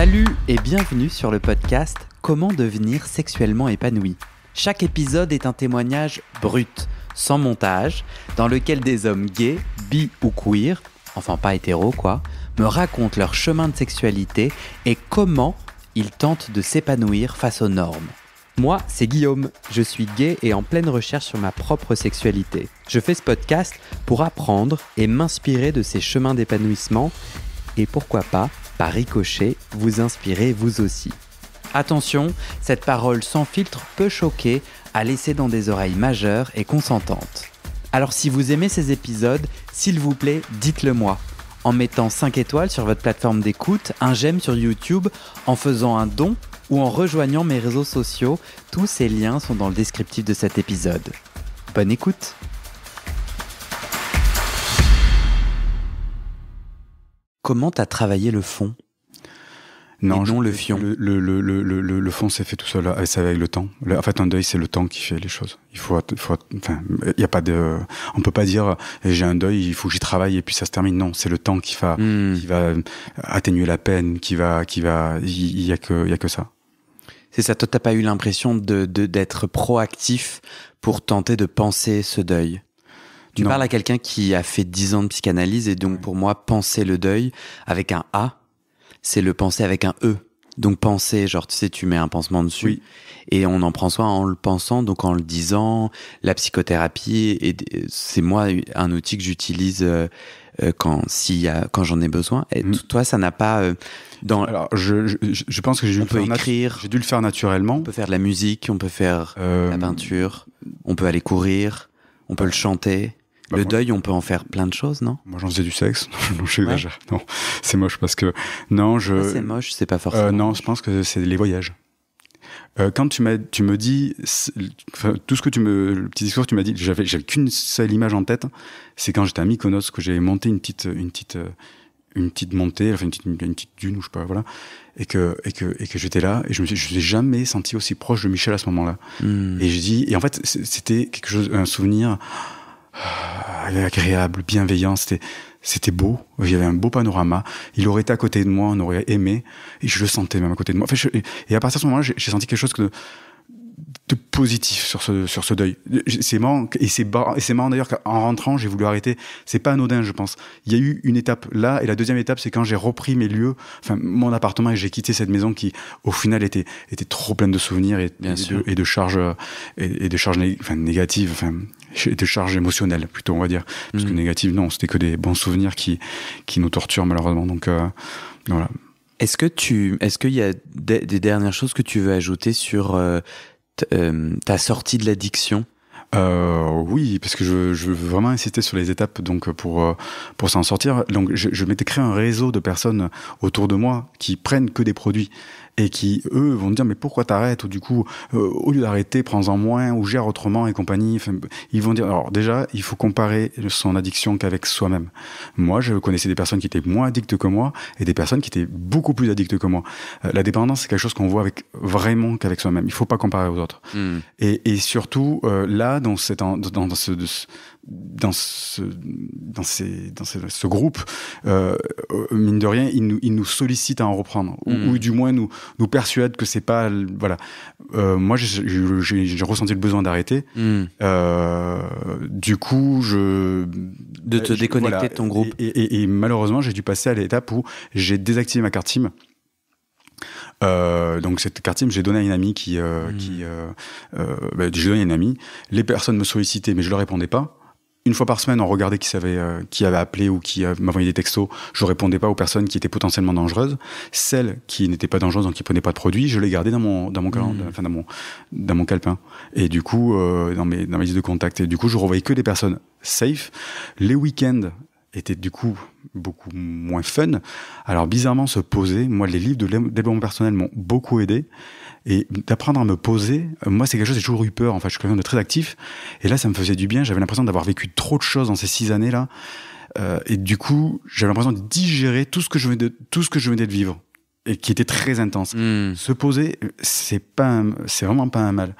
Salut et bienvenue sur le podcast Comment devenir sexuellement épanoui. Chaque épisode est un témoignage brut, sans montage, dans lequel des hommes gays, bi ou queer, enfin pas hétéros quoi, me racontent leur chemin de sexualité et comment ils tentent de s'épanouir face aux normes. Moi, c'est Guillaume, je suis gay et en pleine recherche sur ma propre sexualité. Je fais ce podcast pour apprendre et m'inspirer de ces chemins d'épanouissement et pourquoi pas par ricochet, vous inspirez vous aussi. Attention, cette parole sans filtre peut choquer, à laisser dans des oreilles majeures et consentantes. Alors si vous aimez ces épisodes, s'il vous plaît, dites-le moi. En mettant 5 étoiles sur votre plateforme d'écoute, un j'aime sur YouTube, en faisant un don ou en rejoignant mes réseaux sociaux, tous ces liens sont dans le descriptif de cet épisode. Bonne écoute Comment t'as travaillé le fond non, le fion. Le, le, le, le fond s'est fait tout seul, euh, avec le temps. En fait, un deuil, c'est le temps qui fait les choses. Il faut, faut enfin, il euh, y a pas de, on peut pas dire euh, j'ai un deuil, il faut que j'y travaille et puis ça se termine. Non, c'est le temps qui va, hmm. qui va atténuer la peine, qui va, qui va, il y, a que, il y a que ça. C'est ça. Toi, t'as pas eu l'impression de d'être proactif pour tenter de penser ce deuil tu parles à quelqu'un qui a fait 10 ans de psychanalyse et donc pour moi, penser le deuil avec un A, c'est le penser avec un E. Donc penser, genre tu sais, tu mets un pansement dessus et on en prend soin en le pensant, donc en le disant. La psychothérapie, et c'est moi un outil que j'utilise euh, euh, quand a quand j'en ai besoin. Et mm. toi, ça n'a pas euh, dans. Alors, je, je, pense que j'ai dû, J'ai dû le faire naturellement. On peut faire de la musique, on peut faire euh... la peinture, on peut aller courir, on peut le chanter. Bah, le deuil, on peut en faire plein de choses, non Moi, j'en faisais du sexe. non, je Ouais. Non, c'est moche parce que. Non, je. c'est moche, c'est pas euh, forcément. Euh, non, je pense que c'est les voyages. Euh, quand tu, tu me dis. tout ce que tu me. Le petit discours que tu m'as dit, j'avais qu'une seule image en tête. C'est quand j'étais à Mykonos, que j'avais monté une petite. Une petite euh, une petite montée, enfin une petite, dune ou je sais pas, voilà, et que et que et que j'étais là et je me suis, je n'ai jamais senti aussi proche de Michel à ce moment-là. Hmm. Et je dis et en fait c'était quelque chose, un souvenir agréable, bienveillant. C'était, c'était beau. Il y avait un beau panorama. Il aurait été à côté de moi, on aurait aimé. Et je le sentais même à côté de moi. et à partir de ce moment-là, j'ai, senti quelque chose que, positif sur ce, sur ce deuil. C'est marrant, et c'est marrant d'ailleurs qu'en rentrant, j'ai voulu arrêter. C'est pas anodin, je pense. Il y a eu une étape là, et la deuxième étape, c'est quand j'ai repris mes lieux, enfin, mon appartement, et j'ai quitté cette maison qui, au final, était, était trop pleine de souvenirs et, et, de, et de, charges, euh, et, et de charges enfin, négatives, enfin, des charges émotionnelles, plutôt, on va dire. Parce que mm. négatives, non, c'était que des bons souvenirs qui, qui nous torturent, malheureusement. Donc, euh, voilà. Est-ce que tu, est-ce qu'il y a des, dernières choses que tu veux ajouter sur euh, euh, ta sorti de l'addiction euh, oui, parce que je, veux vraiment insister sur les étapes donc euh, pour pour s'en sortir. Donc je m'étais créé un réseau de personnes autour de moi qui prennent que des produits et qui, eux, vont dire, mais pourquoi t'arrêtes Ou du coup, euh, au lieu d'arrêter, prends-en moins, ou gère autrement et compagnie. ils vont dire, alors déjà, il faut comparer son addiction qu'avec soi-même. Moi, je connaissais des personnes qui étaient moins addictes que moi et des personnes qui étaient beaucoup plus addictes que moi. Euh, la dépendance, c'est quelque chose qu'on voit avec, vraiment qu'avec soi-même. Il faut pas comparer aux autres. Hmm. Et, et, surtout, euh, là, dans, cette, dans, ce, dans ce, dans ces, dans ce groupe, euh, euh, mine de rien, ils nous, ils nous sollicitent à en reprendre, mm. ou, du moins nous, nous persuadent que c'est pas. Voilà. Euh, moi, j'ai ressenti le besoin d'arrêter. Mm. du coup, je. De te déconnecter de ton groupe. Et, malheureusement, j'ai dû passer à l'étape où j'ai désactivé ma carte team. donc cette carte team, j'ai donné à une amie qui, mm. qui bah, j'ai donné à une amie. Les personnes me sollicitaient, mais je leur répondais pas une fois par semaine, on regardait qui, savait, euh, qui avait appelé ou qui euh, m'avait envoyé des textos. Je répondais pas aux personnes qui étaient potentiellement dangereuses. Celles qui n'étaient pas dangereuses, donc qui prenaient pas de produits, je les gardais dans mon dans mon mmh. dans mon dans mon calepin. Et du coup, euh, dans mes dans mes listes de contacts. Et du coup, je renvoyais que des personnes safe. Les week-ends, était du coup beaucoup moins fun. Alors bizarrement, se poser, moi les livres de développement personnel m'ont beaucoup aidé. Et d'apprendre à me poser, euh, moi c'est quelque chose, j'ai toujours eu peur, enfin je suis quelqu'un de très actif. Et là ça me faisait du bien, j'avais l'impression d'avoir vécu trop de choses dans ces six années-là. Euh, et du coup, j'avais l'impression de digérer tout ce que je venais de, tout ce que je venais de vivre. Et qui était très intense. Hmm. Se poser, c'est pas, c'est vraiment pas un mal.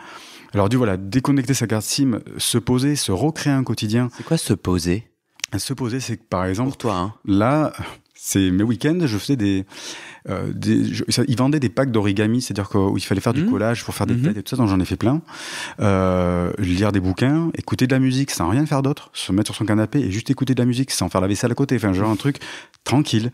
Alors du voilà, déconnecter sa carte SIM, se poser, se recréer un quotidien. C'est quoi se poser se poser, c'est que par exemple, Pour toi, hein. là, c'est mes week-ends, je faisais des, euh, des ils vendaient des packs d'origami, c'est-à-dire qu'il fallait faire du mmh. collage pour faire des mmh. têtes et tout ça, donc j'en ai fait plein. Euh, lire des bouquins, écouter de la musique sans rien faire d'autre, se mettre sur son canapé et juste écouter de la musique sans faire la vaisselle à côté, enfin genre un truc tranquille.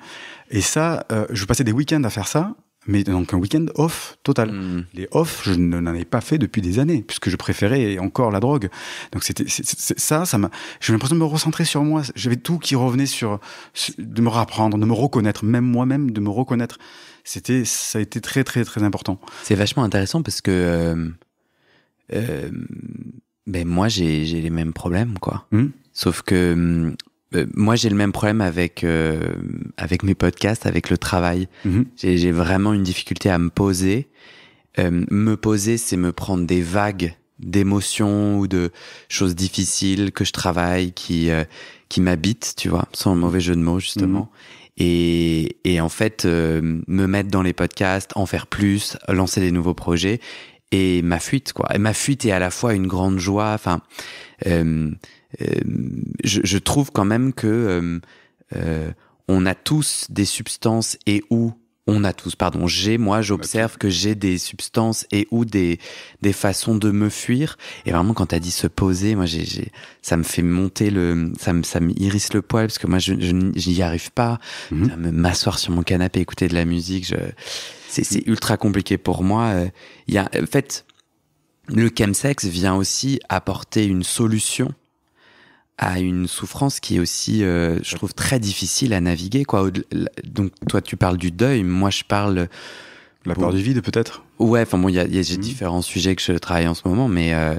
Et ça, euh, je passais des week-ends à faire ça, mais donc un week-end off total. Hmm. Les off, je n'en ai pas fait depuis des années, puisque je préférais encore la drogue. Donc c'était ça, ça m'a. J'ai l'impression de me recentrer sur moi. J'avais tout qui revenait sur, de me rapprendre, de me reconnaître, même moi-même, de me reconnaître. C'était, ça a été très très très important. C'est vachement intéressant parce que euh, euh ben moi j'ai les mêmes problèmes quoi. Hmm. Sauf que hmm, euh, moi, j'ai le même problème avec, euh, avec mes podcasts, avec le travail. Mhm. J'ai vraiment une difficulté à me poser. Euh, me poser, c'est me prendre des vagues d'émotions ou de choses difficiles que je travaille, qui, qui m'habitent, tu vois, sans mauvais jeu de mots, justement. Mhm. Et, et en fait, me mettre dans les podcasts, en faire plus, lancer des nouveaux projets et ma fuite, quoi. Et ma fuite est à la fois une grande joie. Enfin, euh, je, je, trouve quand même que euh, euh, on a tous des substances et où on a tous, pardon, j'ai, moi, j'observe que j'ai des substances et ou des, des façons de me fuir. Et vraiment, quand tu as dit se poser, moi, j'ai, j'ai, ça me fait monter le, ça me, ça me le poil parce que moi, je, n'y arrive pas. Mm M'asseoir sur mon canapé, écouter de la musique, je, c'est, mm. ultra compliqué pour moi. Il y a, en fait, le chemsex vient aussi apporter une solution à une souffrance qui est aussi, euh, je trouve, très difficile à naviguer. Quoi. Donc, toi, tu parles du deuil, moi, je parle. La peur du vide, peut-être Ouais, enfin bon, y a, y a, mhm. différents sujets que je travaille en ce moment, mais euh,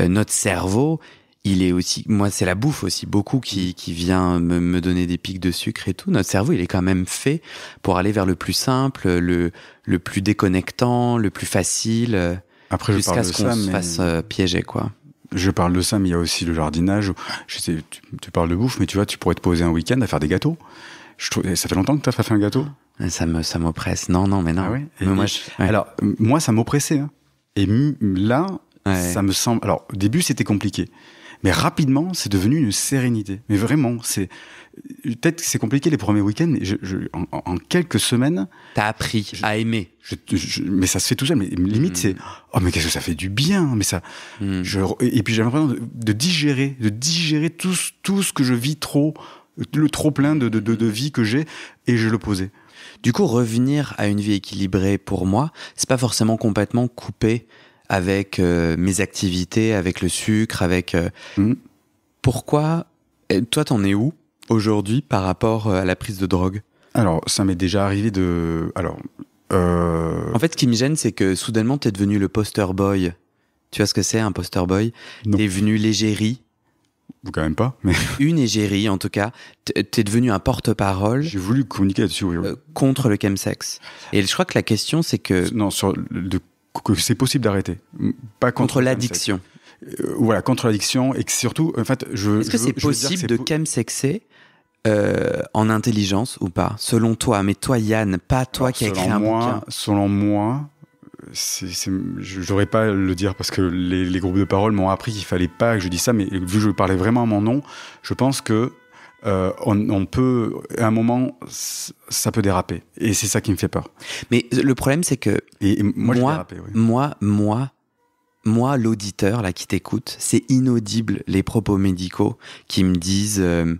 euh, notre cerveau, il est aussi. Moi, c'est la bouffe aussi, beaucoup qui, mhm. qui vient me, me, donner des pics de sucre et tout. Notre cerveau, il est quand même fait pour aller vers le plus simple, le, le plus déconnectant, le plus facile. Après, jusqu'à ce qu'on se fasse piéger, quoi je parle de ça, mais il y a aussi le jardinage. Je sais, tu, tu parles de bouffe, mais tu vois, tu pourrais te poser un week-end à faire des gâteaux. Je trouve, ça fait longtemps que tu as fait un gâteau ah, Ça me, ça m'oppresse. Non, non, mais non. Ah moi, Alors, moi, ça m'oppressait. Hein. Et là, ça me semble. Alors, au début, c'était compliqué. Mais rapidement, c'est devenu une sérénité. Mais vraiment, c'est peut-être que c'est compliqué les premiers week-ends. Mais je, en, quelques semaines, t'as appris à aimer. mais ça se fait tout seul. Mais limite, mm. c'est oh mais qu'est-ce que ça fait du bien. Mais ça. Mm. et puis j'ai l'impression de, digérer, de digérer tout, tout ce que je vis trop, le trop plein de, de, de vie que j'ai, et je le posais. Du coup, revenir à une vie équilibrée pour moi, c'est pas forcément complètement couper avec euh, mes activités, avec le sucre, avec... Euh, hmm. Pourquoi Toi, t'en es où aujourd'hui par rapport euh, à la prise de drogue Alors, ça m'est déjà arrivé de... Alors... En fait, ce qui me gêne, c'est que soudainement, t'es devenu le poster boy. Tu vois ce que c'est, un poster boy T'es devenu l'égérie. Quand même pas, mais... Une égérie, en tout cas. T'es devenu un porte-parole... J'ai voulu communiquer là-dessus, contre le chemsex. Et je crois que la question, c'est que... Non, sur... De que c'est possible d'arrêter. Pas contre, l'addiction. Euh, voilà, contre l'addiction et surtout, en fait, je. Est-ce que c'est possible de chemsexer euh, en intelligence ou pas Selon toi, mais toi Yann, pas toi qui as écrit un moi, bouquin. Selon moi, j'aurais pas le dire parce que les, les groupes de parole m'ont appris qu'il fallait pas que je dise ça, mais vu que je parlais vraiment à mon nom, je pense que euh, on, peut, à un moment, ça peut déraper. Et c'est ça qui me fait peur. Mais le problème, c'est que moi, moi, moi, moi, l'auditeur là qui t'écoute, c'est inaudible les propos médicaux qui me disent, euh,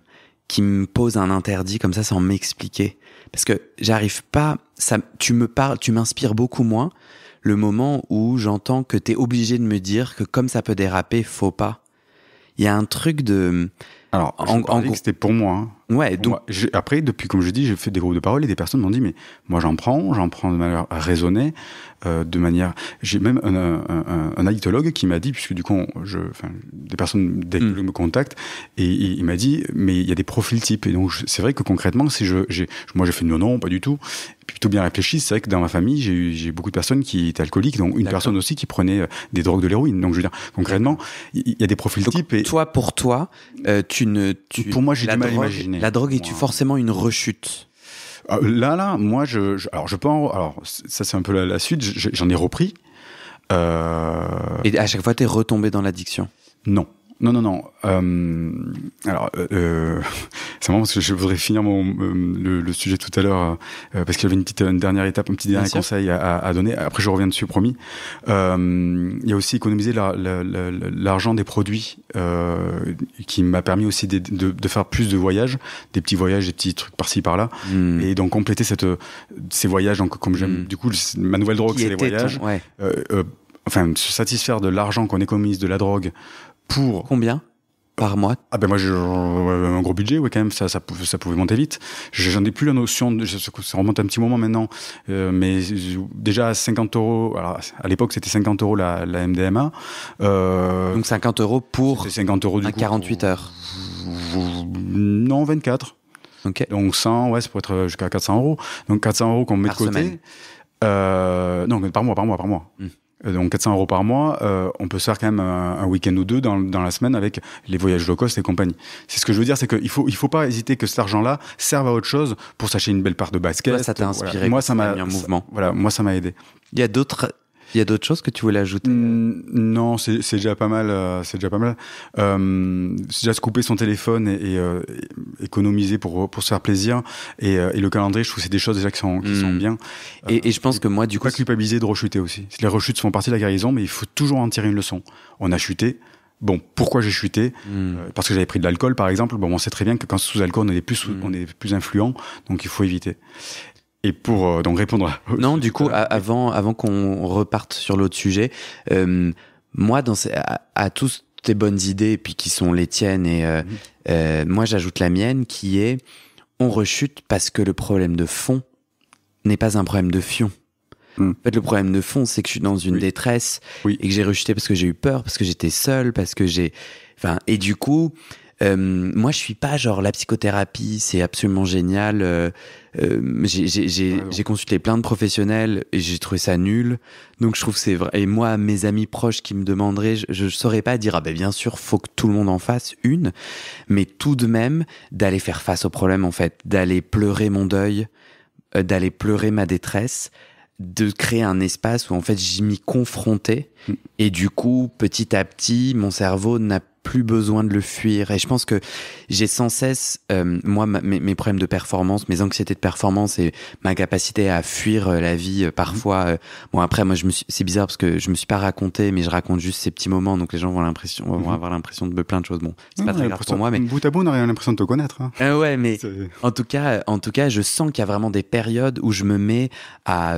qui me posent un interdit comme ça sans m'expliquer, parce que j'arrive pas. Ça, tu me parles, tu m'inspires beaucoup moins le moment où j'entends que t'es obligé de me dire que comme ça peut déraper, faut pas. Il y a un truc de alors, ah, en, en que c'était pour moi. Hein. Ouais, donc. après, depuis, comme je dis, j'ai fait des groupes de parole et des personnes m'ont dit, mais moi j'en prends, j'en prends de manière raisonnée, euh, de manière. J'ai même un, un, un, addictologue qui m'a dit, puisque du coup, je, des personnes mm. me contactent, et, il m'a dit, mais il y a des profils types. Et donc, c'est vrai que concrètement, si je, moi j'ai fait non, non, pas du tout, plutôt bien réfléchi, c'est vrai que dans ma famille, j'ai eu beaucoup de personnes qui étaient alcooliques, donc une personne aussi qui prenait euh, des drogues de l'héroïne. Donc, je veux dire, concrètement, il y, a des profils types. Et... Toi, pour toi, euh, tu ne. Tu, pour moi, j'ai du mal à imaginer la drogue est-tu forcément une rechute ah, Là, là, moi, je, alors je pense, alors ça c'est un peu la, suite. J'en ai repris. Euh, Et à chaque fois, tu es retombé dans l'addiction Non. Non, non, non. Euh, alors, euh, euh c'est marrant parce que je voudrais finir mon, euh, le, sujet tout à l'heure euh, parce qu'il y avait une petite une dernière étape, un petit dernier conseil à, à, donner. Après, je reviens dessus, promis. Il y a aussi économiser l'argent la, des produits qui m'a permis aussi de, de, faire plus de voyages, des petits voyages, des petits trucs par-ci par-là, hmm. et donc compléter cette, ces voyages. Donc, comme j'aime, hmm. du coup, ma nouvelle drogue, c'est les voyages. enfin, se satisfaire de l'argent qu'on économise de la drogue pour. Combien par mois Ah ben moi j'ai euh, un gros budget, ouais quand même, ça, ça, pouvait monter vite. J'en ai plus la notion, ça remonte un petit moment maintenant, euh, mais déjà 50 euros, alors à l'époque c'était 50 euros la, la MDMA. Euh, Donc 50 euros pour 50 euros du 48 heures Non, 24. Okay. Donc 100, ouais, ça pourrait être jusqu'à 400 euros. Donc 400 euros qu'on met de côté. Euh, non, par mois, par mois, par mois. Hmm. Euh, donc 400 euros par mois, euh, on peut se faire quand même un, week-end ou deux dans, la semaine avec les voyages low cost et compagnie. C'est ce que je veux dire, c'est qu'il faut il faut pas hésiter que cet argent-là serve à autre chose pour s'acheter une belle part de basket. ça t'a inspiré. Moi, ça m'a. Voilà, moi, ça m'a aidé. Il y a d'autres il y a d'autres choses que tu voulais ajouter euh mm, Non, c'est déjà pas mal. Euh, c'est déjà pas mal. Euh, déjà se couper son téléphone et, économiser pour pour se faire plaisir et, le calendrier. Je trouve c'est des choses déjà qui sont qui sont mm. bien. Et, je pense que moi, du coup, pas culpabiliser de rechuter aussi. Les rechutes font partie de la guérison, mais il faut toujours en tirer une leçon. On a chuté bon, pourquoi j'ai chuté mm. Parce que j'avais pris de l'alcool, par exemple. Bon, on sait très bien que quand sous alcool, on est plus, on est plus influent, donc il faut éviter. Et pour euh, donc répondre à... Non, du coup, avant, avant qu'on reparte sur l'autre sujet, euh, moi, dans à, toutes tous tes bonnes idées, puis qui sont les tiennes, et euh, mhm. moi j'ajoute la mienne, qui est on rechute parce que le problème de fond n'est pas un problème de fion. Mhm. En fait, le problème de fond, c'est que je suis dans une détresse et que j'ai rechuté parce que j'ai eu peur, parce que j'étais seul, parce que j'ai. Enfin, et du coup, moi, je suis pas genre la psychothérapie, c'est absolument génial euh, j'ai consulté plein de professionnels et j'ai trouvé ça nul. Donc je trouve c'est vrai. Et moi, mes amis proches qui me demanderaient, je, ne saurais pas dire ah ben bien sûr, faut que tout le monde en fasse une, mais tout de même d'aller faire face au problème en fait, d'aller pleurer mon deuil, euh, d'aller pleurer ma détresse de créer un espace où en fait j'y m'y confrontais mm. et du coup petit à petit mon cerveau n'a plus besoin de le fuir. Et je pense que j'ai sans cesse, euh, moi, mes, mes, problèmes de performance, mes anxiétés de performance et ma capacité à fuir euh, la vie euh, parfois. bon, après, moi, je me c'est bizarre parce que je me suis pas raconté, mais je raconte juste ces petits moments, donc les gens vont l'impression, vont mhm. avoir l'impression de plein de choses. Bon, c'est pas très grave pour moi, mais bout à bout, on a l'impression de te connaître. Hein. ouais, mais en tout cas, en tout cas, je sens qu'il y a vraiment des périodes où je me mets à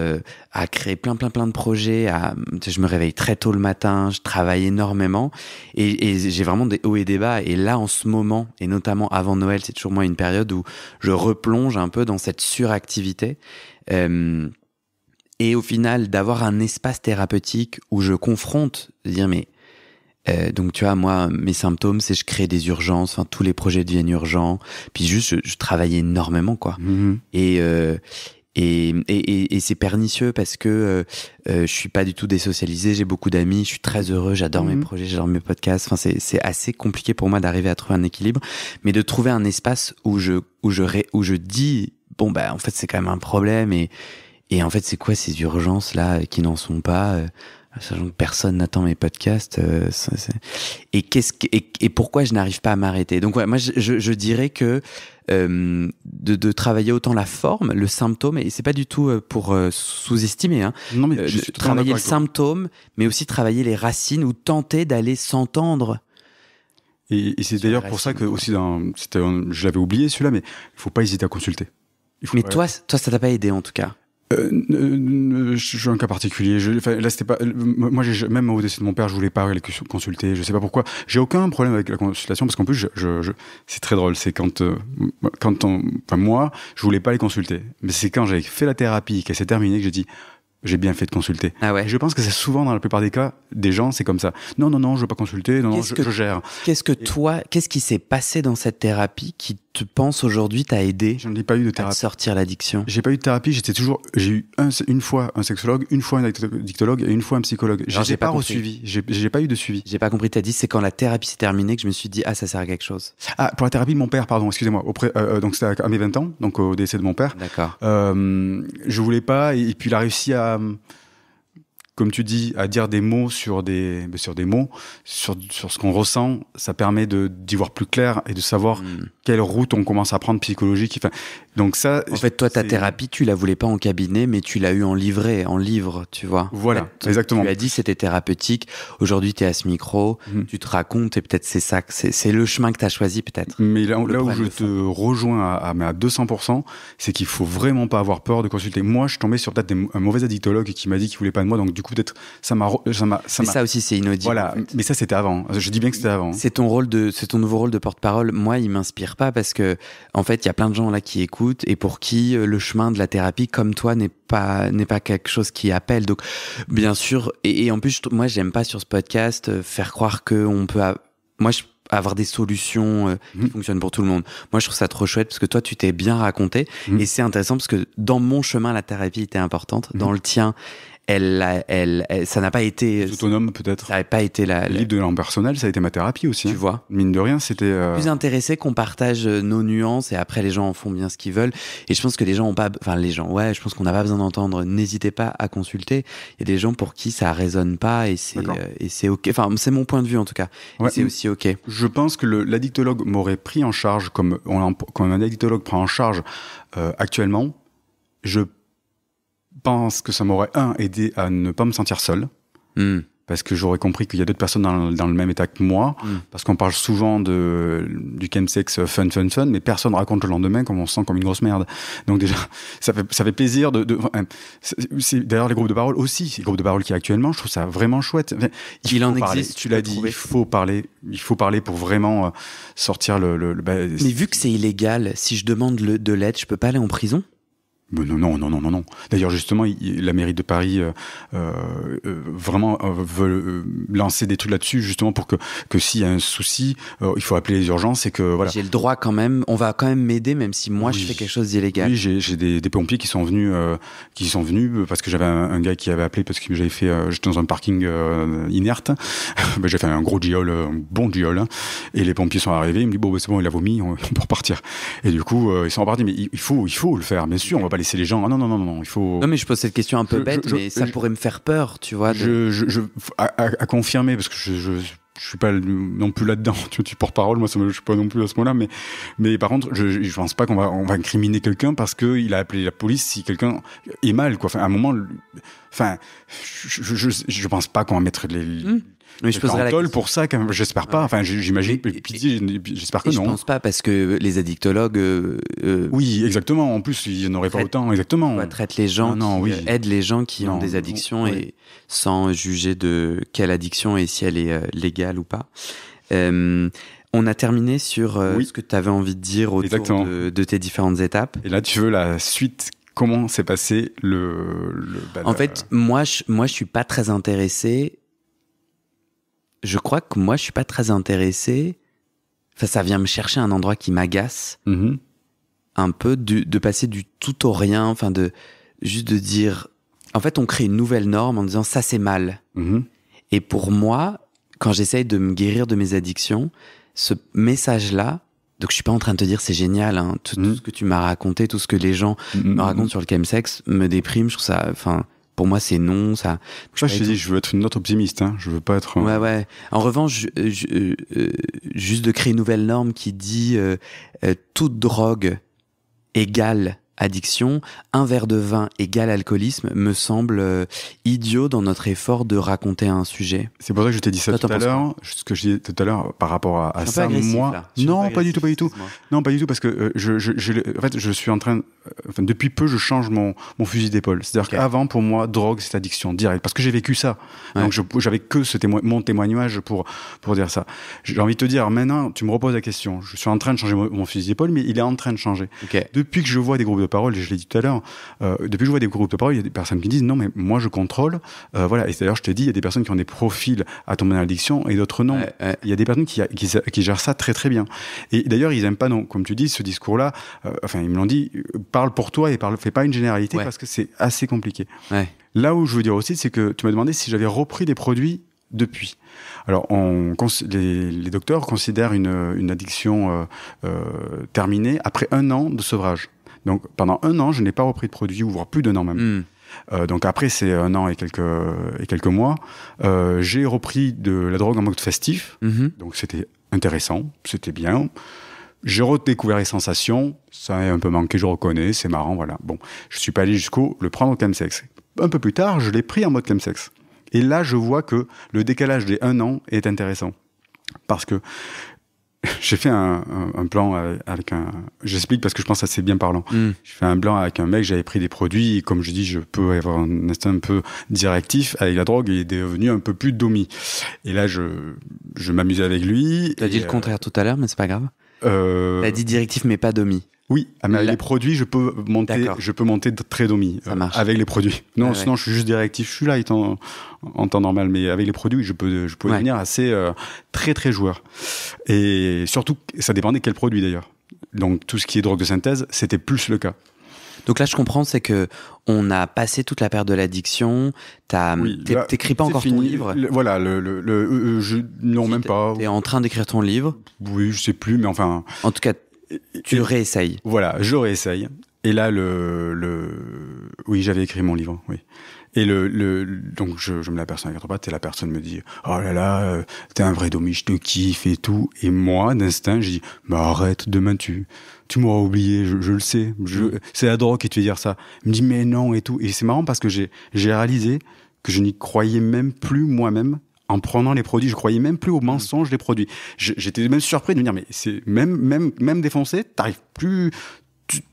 à créer plein, plein, plein de projets. À, je me réveille très tôt le matin, je travaille énormément et, et j'ai vraiment des hauts et des bas. Et là, en ce moment, et notamment avant Noël, c'est toujours moi une période où je replonge un peu dans cette suractivité. Euh, et au final, d'avoir un espace thérapeutique où je confronte, dire mais euh, donc tu vois, moi, mes symptômes, c'est je crée des urgences, enfin tous les projets deviennent urgents, puis juste je, travaille énormément quoi. Mm-hmm. Et euh, et, c'est pernicieux parce que euh, euh, je suis pas du tout désocialisé, j'ai beaucoup d'amis, je suis très heureux, j'adore mes mhm. projets, j'adore mes podcasts. Enfin, c'est assez compliqué pour moi d'arriver à trouver un équilibre, mais de trouver un espace où je où je où je dis bon bah en fait c'est quand même un problème et et en fait c'est quoi ces urgences là qui n'en sont pas euh, sachant que personne n'attend mes podcasts. Euh, et qu'est-ce et, pourquoi je n'arrive pas à m'arrêter Donc moi je, dirais que euh, de, travailler autant la forme, le symptôme, et c'est pas du tout euh, pour sous-estimer. Hein. non mais travailler le symptôme, mais aussi travailler les racines ou tenter d'aller s'entendre. Et, c'est d'ailleurs pour ça que aussi, dans, je l'avais oublié celui-là, mais il faut pas hésiter à consulter. mais toi, toi, ça t'a pas aidé en tout cas euh, je suis un cas particulier. Je, là, c'était pas. moi moi, même au décès de mon père, je voulais pas aller consulter. Je sais pas pourquoi. J'ai aucun problème avec la consultation parce qu'en plus, je, je, c'est très drôle. C'est quand, euh, quand on, enfin, moi, je voulais pas les consulter. Mais c'est quand j'avais fait la thérapie, qu'elle s'est terminée, que j'ai dit j'ai bien fait de consulter. Ah ouais. Je pense que c'est souvent dans la plupart des cas des gens, c'est comme ça. Non, non, non, je veux pas consulter. Non, non que, je, gère. Qu'est-ce que toi, qu'est-ce qui s'est passé dans cette thérapie qui tu penses aujourd'hui t'a aidé Je n'ai pas eu de thérapie. À sortir l'addiction J'ai pas eu de thérapie, j'étais toujours. J'ai eu une fois un sexologue, une fois un addictologue et une fois un psychologue. J'ai pas, reçu... j'ai pas eu de suivi. J'ai pas compris, t'as dit, c'est quand la thérapie s'est terminée que je me suis dit, ah, ça sert à quelque chose. Ah, pour la thérapie de mon père, pardon, excusez-moi. Euh, euh, donc c'était à mes 20 ans, donc au décès de mon père. D'accord. Euh, je voulais pas, et puis il a réussi à comme tu dis, à dire des mots sur des, ben, sur des mots, sur, sur ce qu'on ressent, ça permet de d'y voir plus clair et de savoir hmm. quelle route on commence à prendre psychologiquement. Enfin, donc ça. En fait, toi, ta thérapie, tu la voulais pas en cabinet, mais tu l'as eu en livret, en livre, tu vois. Voilà, exactement. Tu as dit c'était thérapeutique. Aujourd'hui, tu es à ce micro, mhm. tu te racontes et peut-être c'est ça, c'est le chemin que tu as choisi peut-être. Mais là, là où je te rejoins à, à, 200%, c'est qu'il faut vraiment pas avoir peur de consulter. Moi, je tombais sur peut-être un mauvais addictologue qui m'a dit qu'il voulait pas de moi, donc ça ça, aussi c'est inaudible. mais ça c'était avant. Je dis bien que c'était avant. C'est ton rôle de c'est ton nouveau rôle de porte-parole. Moi, il m'inspire pas parce que en fait, il y a plein de gens là qui écoutent et pour qui euh, le chemin de la thérapie comme toi n'est pas n'est pas quelque chose qui appelle. Donc bien sûr et, en plus moi j'aime pas sur ce podcast euh, faire croire que on peut moi je avoir des solutions euh, qui mmh. fonctionnent pour tout le monde. Moi, je trouve ça trop chouette parce que toi, tu t'es bien raconté mmh. et c'est intéressant parce que dans mon chemin, la thérapie était importante, mmh. dans le tien, elle, elle, ça n'a pas été autonome peut-être. Ça n'a pas été la, la... livre de l'homme personnel, ça a été ma thérapie aussi. Tu hein. vois, mine de rien, c'était euh, plus intéressé qu'on partage euh, nos nuances et après les gens font bien ce qu'ils veulent. Et je pense que les gens ont pas, enfin les gens, ouais, je pense qu'on n'a pas besoin d'entendre. N'hésitez pas à consulter. Il y a des gens pour qui ça résonne pas et c'est euh, et c'est ok. Enfin, c'est mon point de vue en tout cas. Et c'est aussi ok. Je pense que l'addictologue m'aurait pris en charge comme on un addictologue prend en charge actuellement. Je pense que ça m'aurait, un, aidé à ne pas me sentir seul. Hmm. Parce que j'aurais compris qu'il y a d'autres personnes dans, le même état que moi. Hmm. Parce qu'on parle souvent de, du chemsex euh, fun, fun, fun, mais personne raconte le lendemain comme on se sent comme une grosse merde. Donc déjà, ça fait, ça fait plaisir de, d'ailleurs les groupes de parole aussi, les groupes de parole qui actuellement, je trouve ça vraiment chouette. Il, en existe. Tu l'as dit. Il faut parler. Il faut parler pour vraiment euh, sortir le, bah, mais vu que c'est illégal, si je demande de l'aide, je peux pas aller en prison? non, non, non, non, non, non. D'ailleurs, justement, la mairie de Paris euh, euh, euh, vraiment veut lancer des trucs là-dessus, justement pour que, que s'il y a un souci, il faut appeler les urgences et que voilà. J'ai le droit quand même. On va quand même m'aider, même si moi je fais quelque chose d'illégal. Oui, j'ai des, pompiers qui sont venus, qui sont venus parce que j'avais un, gars qui avait appelé parce que j'avais fait, j'étais dans un parking inerte. ben, j'ai fait un gros diol, un bon diol. Hein. et les pompiers sont arrivés. Ils me disent bon, ben, c'est bon, il a vomi, on, peut repartir. Et du coup, ils sont repartis. Mais il, faut, il faut le faire, bien sûr. On va laisser les gens. Ah non, non, non, non, il faut. Non, mais je pose cette question un peu bête, mais ça pourrait me faire peur, tu vois. Je, à, confirmer, parce que je je suis pas non plus là-dedans. Tu, tu portes parole moi, ça je suis pas non plus à ce moment-là. Mais, mais par contre, je, je pense pas qu'on va, on va incriminer quelqu'un parce que il a appelé la police si quelqu'un est mal, quoi. Enfin, à un moment, enfin, je, je, je pense pas qu'on va mettre les, hmm. Mais je poserai pour ça, quand même. J'espère pas. Enfin, j'imagine. J'espère que non. Je pense pas parce que les addictologues. Euh, euh, oui, exactement. En plus, il n'y en aurait pas autant. Exactement. On traite les gens. Non, oui. Euh, aide les gens qui ont des addictions et sans juger de quelle addiction et si elle est légale ou pas. Euh, on a terminé sur ce que tu avais envie de dire autour de, de tes différentes étapes. Et là, tu veux la suite comment s'est passé le. le bah, en fait, moi, je, moi, je suis pas très intéressé je crois que moi, je suis pas très intéressé. Enfin, ça vient me chercher un endroit qui m'agace. Mm-hmm. Un peu de, passer du tout au rien, enfin, de juste de dire. En fait, on crée une nouvelle norme en disant ça, c'est mal. Mm-hmm. Et pour moi, quand j'essaye de me guérir de mes addictions, ce message-là, donc je suis pas en train de te dire c'est génial, hein. tout, mm-hmm. ce que tu m'as raconté, tout ce que les gens me racontent sur le chemsex me déprime, je trouve ça, enfin, pour moi, c'est non. Ça. Moi, je te dis, je veux être une note optimiste. Hein. Je veux pas être. Euh, ouais, ouais. En revanche, je, euh, euh, juste de créer une nouvelle norme qui dit toute drogue égale addiction, un verre de vin égale alcoolisme me semble euh, idiot dans notre effort de raconter un sujet. C'est pour ça que je t'ai dit ça tout à l'heure. Ce que je disais tout à l'heure par rapport à, à ça, moi, non, pas, du tout, pas du tout, non, pas du tout, parce que euh, je, je, en fait, je suis en train, enfin, depuis peu, je change mon, mon fusil d'épaule. C'est-à-dire qu'avant, pour moi, drogue, c'est addiction directe parce que j'ai vécu ça. Donc, j'avais que ce témo mon témoignage pour pour dire ça. J'ai envie de te dire, maintenant, tu me reposes la question. Je suis en train de changer mon, fusil d'épaule, mais il est en train de changer. Depuis que je vois des groupes de parole, et je l'ai dit tout à l'heure, euh, depuis que je vois des groupes de parole, il y a des personnes qui disent non, mais moi je contrôle. Euh, voilà. Et d'ailleurs, je te dis, il y a des personnes qui ont des profils à tomber dans l'addiction et d'autres non. Il y a des personnes qui, qui, gèrent ça très très bien. Et d'ailleurs, ils n'aiment pas, non, comme tu dis, ce discours-là. Euh, enfin, ils me l'ont dit, parle pour toi et parle, fais pas une généralité parce que c'est assez compliqué. Là où je veux dire aussi, c'est que tu m'as demandé si j'avais repris des produits depuis. Alors, on, les, docteurs considèrent une, une addiction terminée après un an de sevrage. Donc pendant un an, je n'ai pas repris de produit, ou voire plus d'un an même. Hmm. Euh, donc après c'est un an et quelques, et quelques mois, euh, j'ai repris de la drogue en mode festif. Mhm. Donc c'était intéressant, c'était bien. J'ai redécouvert les sensations, ça a un peu manqué, je reconnais, c'est marrant, voilà. Bon, je suis pas allé jusqu'au le prendre au chemsex. Un peu plus tard, je l'ai pris en mode chemsex. Et là, je vois que le décalage des un an est intéressant. Parce que j'ai fait un, un, plan avec un. J'explique parce que je pense c'est bien parlant. Hmm. J'ai fait un plan avec un mec, j'avais pris des produits, et comme je dis, je peux avoir un instant un peu directif avec la drogue, il est devenu un peu plus domi. Et là, je, je m'amusais avec lui. T'as dit le contraire tout à l'heure, mais c'est pas grave. Euh... T'as dit directif, mais pas domi. Oui, ah, mais avec les produits, je peux monter, je peux monter très domi euh, avec les produits. Non, sinon je suis juste directif, je suis light en, temps normal, mais avec les produits, je peux, je peux devenir assez euh, très très joueur. Et surtout, ça dépendait quel produit d'ailleurs. Donc tout ce qui est drogue de synthèse, c'était plus le cas. Donc là, je comprends, c'est que on a passé toute la perte de l'addiction. T'as, t'écris pas encore ton livre. voilà, le, le, euh, je, non même pas. T'es en train d'écrire ton livre. Oui, je sais plus, mais enfin. En tout cas, tu réessayes. Voilà, je réessaye. Et là, le, le... oui, j'avais écrit mon livre, oui. Et le, le donc je, je me l'aperçois à quatre pattes et la personne me dit oh là là euh, t'es un vrai domi je te kiffe et tout et moi d'instinct je dis bah arrête demain tu tu m'auras oublié je, le sais je, mm. c'est la drogue qui te fait dire ça il me dit mais non et tout et c'est marrant parce que j'ai j'ai réalisé que je n'y croyais même plus moi-même en prenant les produits. Je croyais même plus aux mm. mensonges des produits. J'étais même surpris de me dire, mais c'est même, même, même défoncé, t'arrives plus,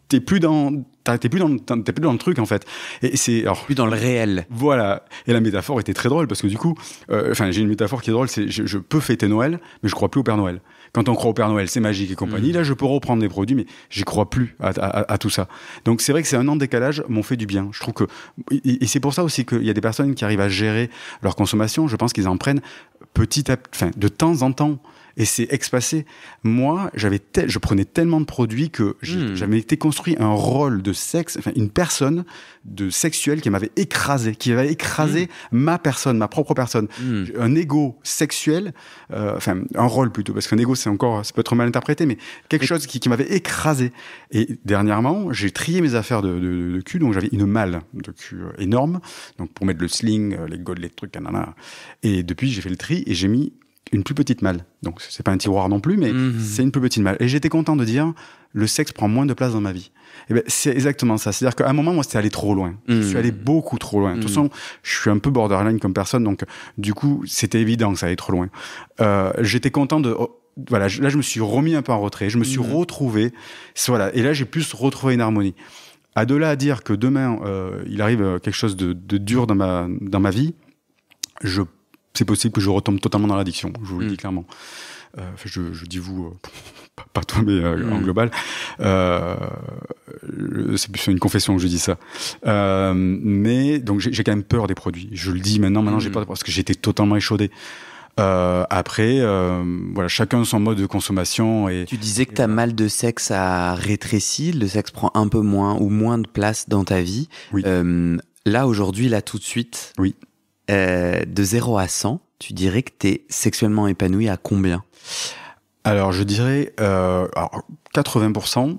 t'es plus dans, plus dans, plus dans le truc en fait. Et c'est alors plus dans le réel. Voilà. Et la métaphore était très drôle parce que du coup, euh, enfin j'ai une métaphore qui est drôle, c'est je, je, peux fêter Noël, mais je crois plus au Père Noël. Quand on croit au Père Noël, c'est magique et compagnie. Mm. Là, je peux reprendre des produits, mais j'y crois plus à, tout ça. Donc c'est vrai que c'est un an de décalage, m'ont fait du bien. Je trouve que et, c'est pour ça aussi qu'il y a des personnes qui arrivent à gérer leur consommation. Je pense qu'ils en prennent petit à, enfin, de temps en temps et c'est expassé. Moi, j'avais je prenais tellement de produits que j'avais hmm. été construit un rôle de sexe, enfin une personne de sexuelle qui m'avait écrasé, qui avait écrasé hmm. ma personne, ma propre personne, hmm. un ego sexuel, euh, enfin un rôle plutôt parce qu'un ego c'est encore ça peut être mal interprété, mais quelque chose qui, qui m'avait écrasé. Et dernièrement, j'ai trié mes affaires de, cul, donc j'avais une malle de cul euh, énorme, donc pour mettre le sling, euh, les godes, les trucs, nanana. Et depuis, j'ai fait le tri et j'ai mis une plus petite malle. Donc c'est pas un tiroir non plus, mais mhm. c'est une plus petite malle. Et j'étais content de dire le sexe prend moins de place dans ma vie. Et eh ben c'est exactement ça. C'est-à-dire qu'à un moment moi c'était allé trop loin. Je mhm. suis allé beaucoup trop loin. De toute mhm. façon je suis un peu borderline comme personne, donc du coup c'était évident que ça allait trop loin. Euh, j'étais content de oh, voilà là je me suis remis un peu en retrait. Je me suis retrouvé voilà et là j'ai plus retrouver une harmonie. À de à dire que demain euh, il arrive quelque chose de, de dur dans ma dans ma vie, je c'est possible que je retombe totalement dans l'addiction, je vous le dis mm. clairement. Euh, je, je, dis vous, euh, pas, toi, mais euh, mm. en global. Euh, c'est plus une confession que je dis ça. mais donc j'ai quand même peur des produits. Je le dis maintenant, maintenant j'ai mm. peur parce que j'étais totalement échaudé. Euh, après, voilà, chacun son mode de consommation. Et, tu disais que ta mal de sexe a rétréci, le sexe prend un peu moins ou moins de place dans ta vie. Oui. Euh, là, aujourd'hui, là, tout de suite, oui. Euh, de 0 à 100, tu dirais que tu es sexuellement épanoui à combien Alors, je dirais 80%. Euh,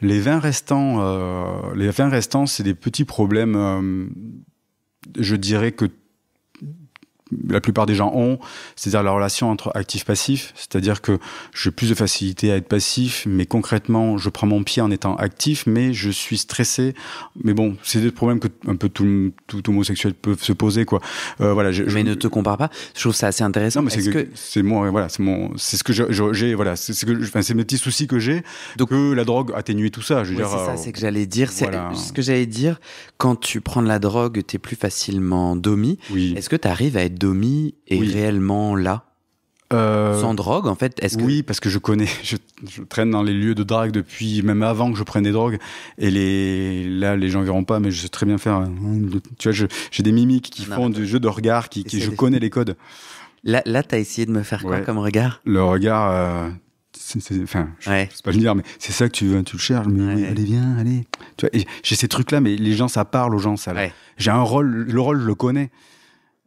les 20 restants, euh, les 20 restants, c'est des petits problèmes. je dirais que la plupart des gens ont, c'est-à-dire la relation entre actif-passif, c'est-à-dire que j'ai plus de facilité à être passif, mais concrètement, je prends mon pied en étant actif, mais je suis stressé. Mais bon, c'est des problèmes que un peu tout, tout, homosexuel peut se poser, quoi. Euh, voilà. mais ne te compare pas. Je trouve ça assez intéressant. c'est moi, voilà, c'est mon, c'est ce que j'ai, voilà, c'est que, enfin, c'est mes petits soucis que j'ai. Donc que la drogue atténue tout ça. Je c'est ça, euh, c'est que j'allais dire. C'est ce que j'allais dire. Quand tu prends de la drogue, t'es plus facilement domi. Est-ce que tu arrives à être Domi est réellement là euh, Sans drogue, en fait est-ce que... Oui, parce que je connais, je, traîne dans les lieux de drague depuis, même avant que je prenne des drogues. Et les, là, les gens verront pas, mais je sais très bien faire. Hein, tu vois, j'ai des mimiques qui font du jeu de regard, qui, je connais les codes. Là, là tu as essayé de me faire quoi comme regard Le regard. Euh, c'est, pas le dire, mais c'est ça que tu veux, tu le cherches, mais allez, viens, allez. j'ai ces trucs-là, mais les gens, ça parle aux gens, ça. J'ai un rôle, le rôle, je le connais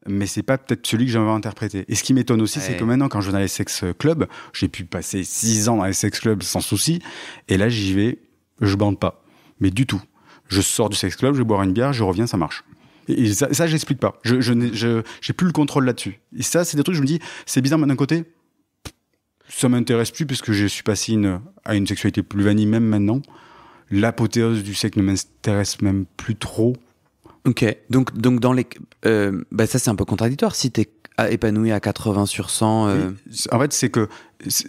mais c'est pas peut-être celui que j'avais interprété. Et ce qui m'étonne aussi, c'est que maintenant, quand je vais dans les sex clubs, j'ai pu passer six ans dans les sex clubs sans souci, et là j'y vais, je bande pas, mais du tout. Je sors du sex club, je vais boire une bière, je reviens, ça marche. Et ça, j'explique pas. Je, je, j'ai plus le contrôle là-dessus. Et ça, c'est des trucs. Je me dis, c'est bizarre, mais d'un côté, ça m'intéresse plus parce que je suis passé à une sexualité plus vanille même maintenant. L'apothéose du sexe ne m'intéresse même plus trop. Ok, donc, donc dans les. Euh, bah ça, c'est un peu contradictoire. Si tu es épanoui à 80 sur 100. Euh en fait, c'est que.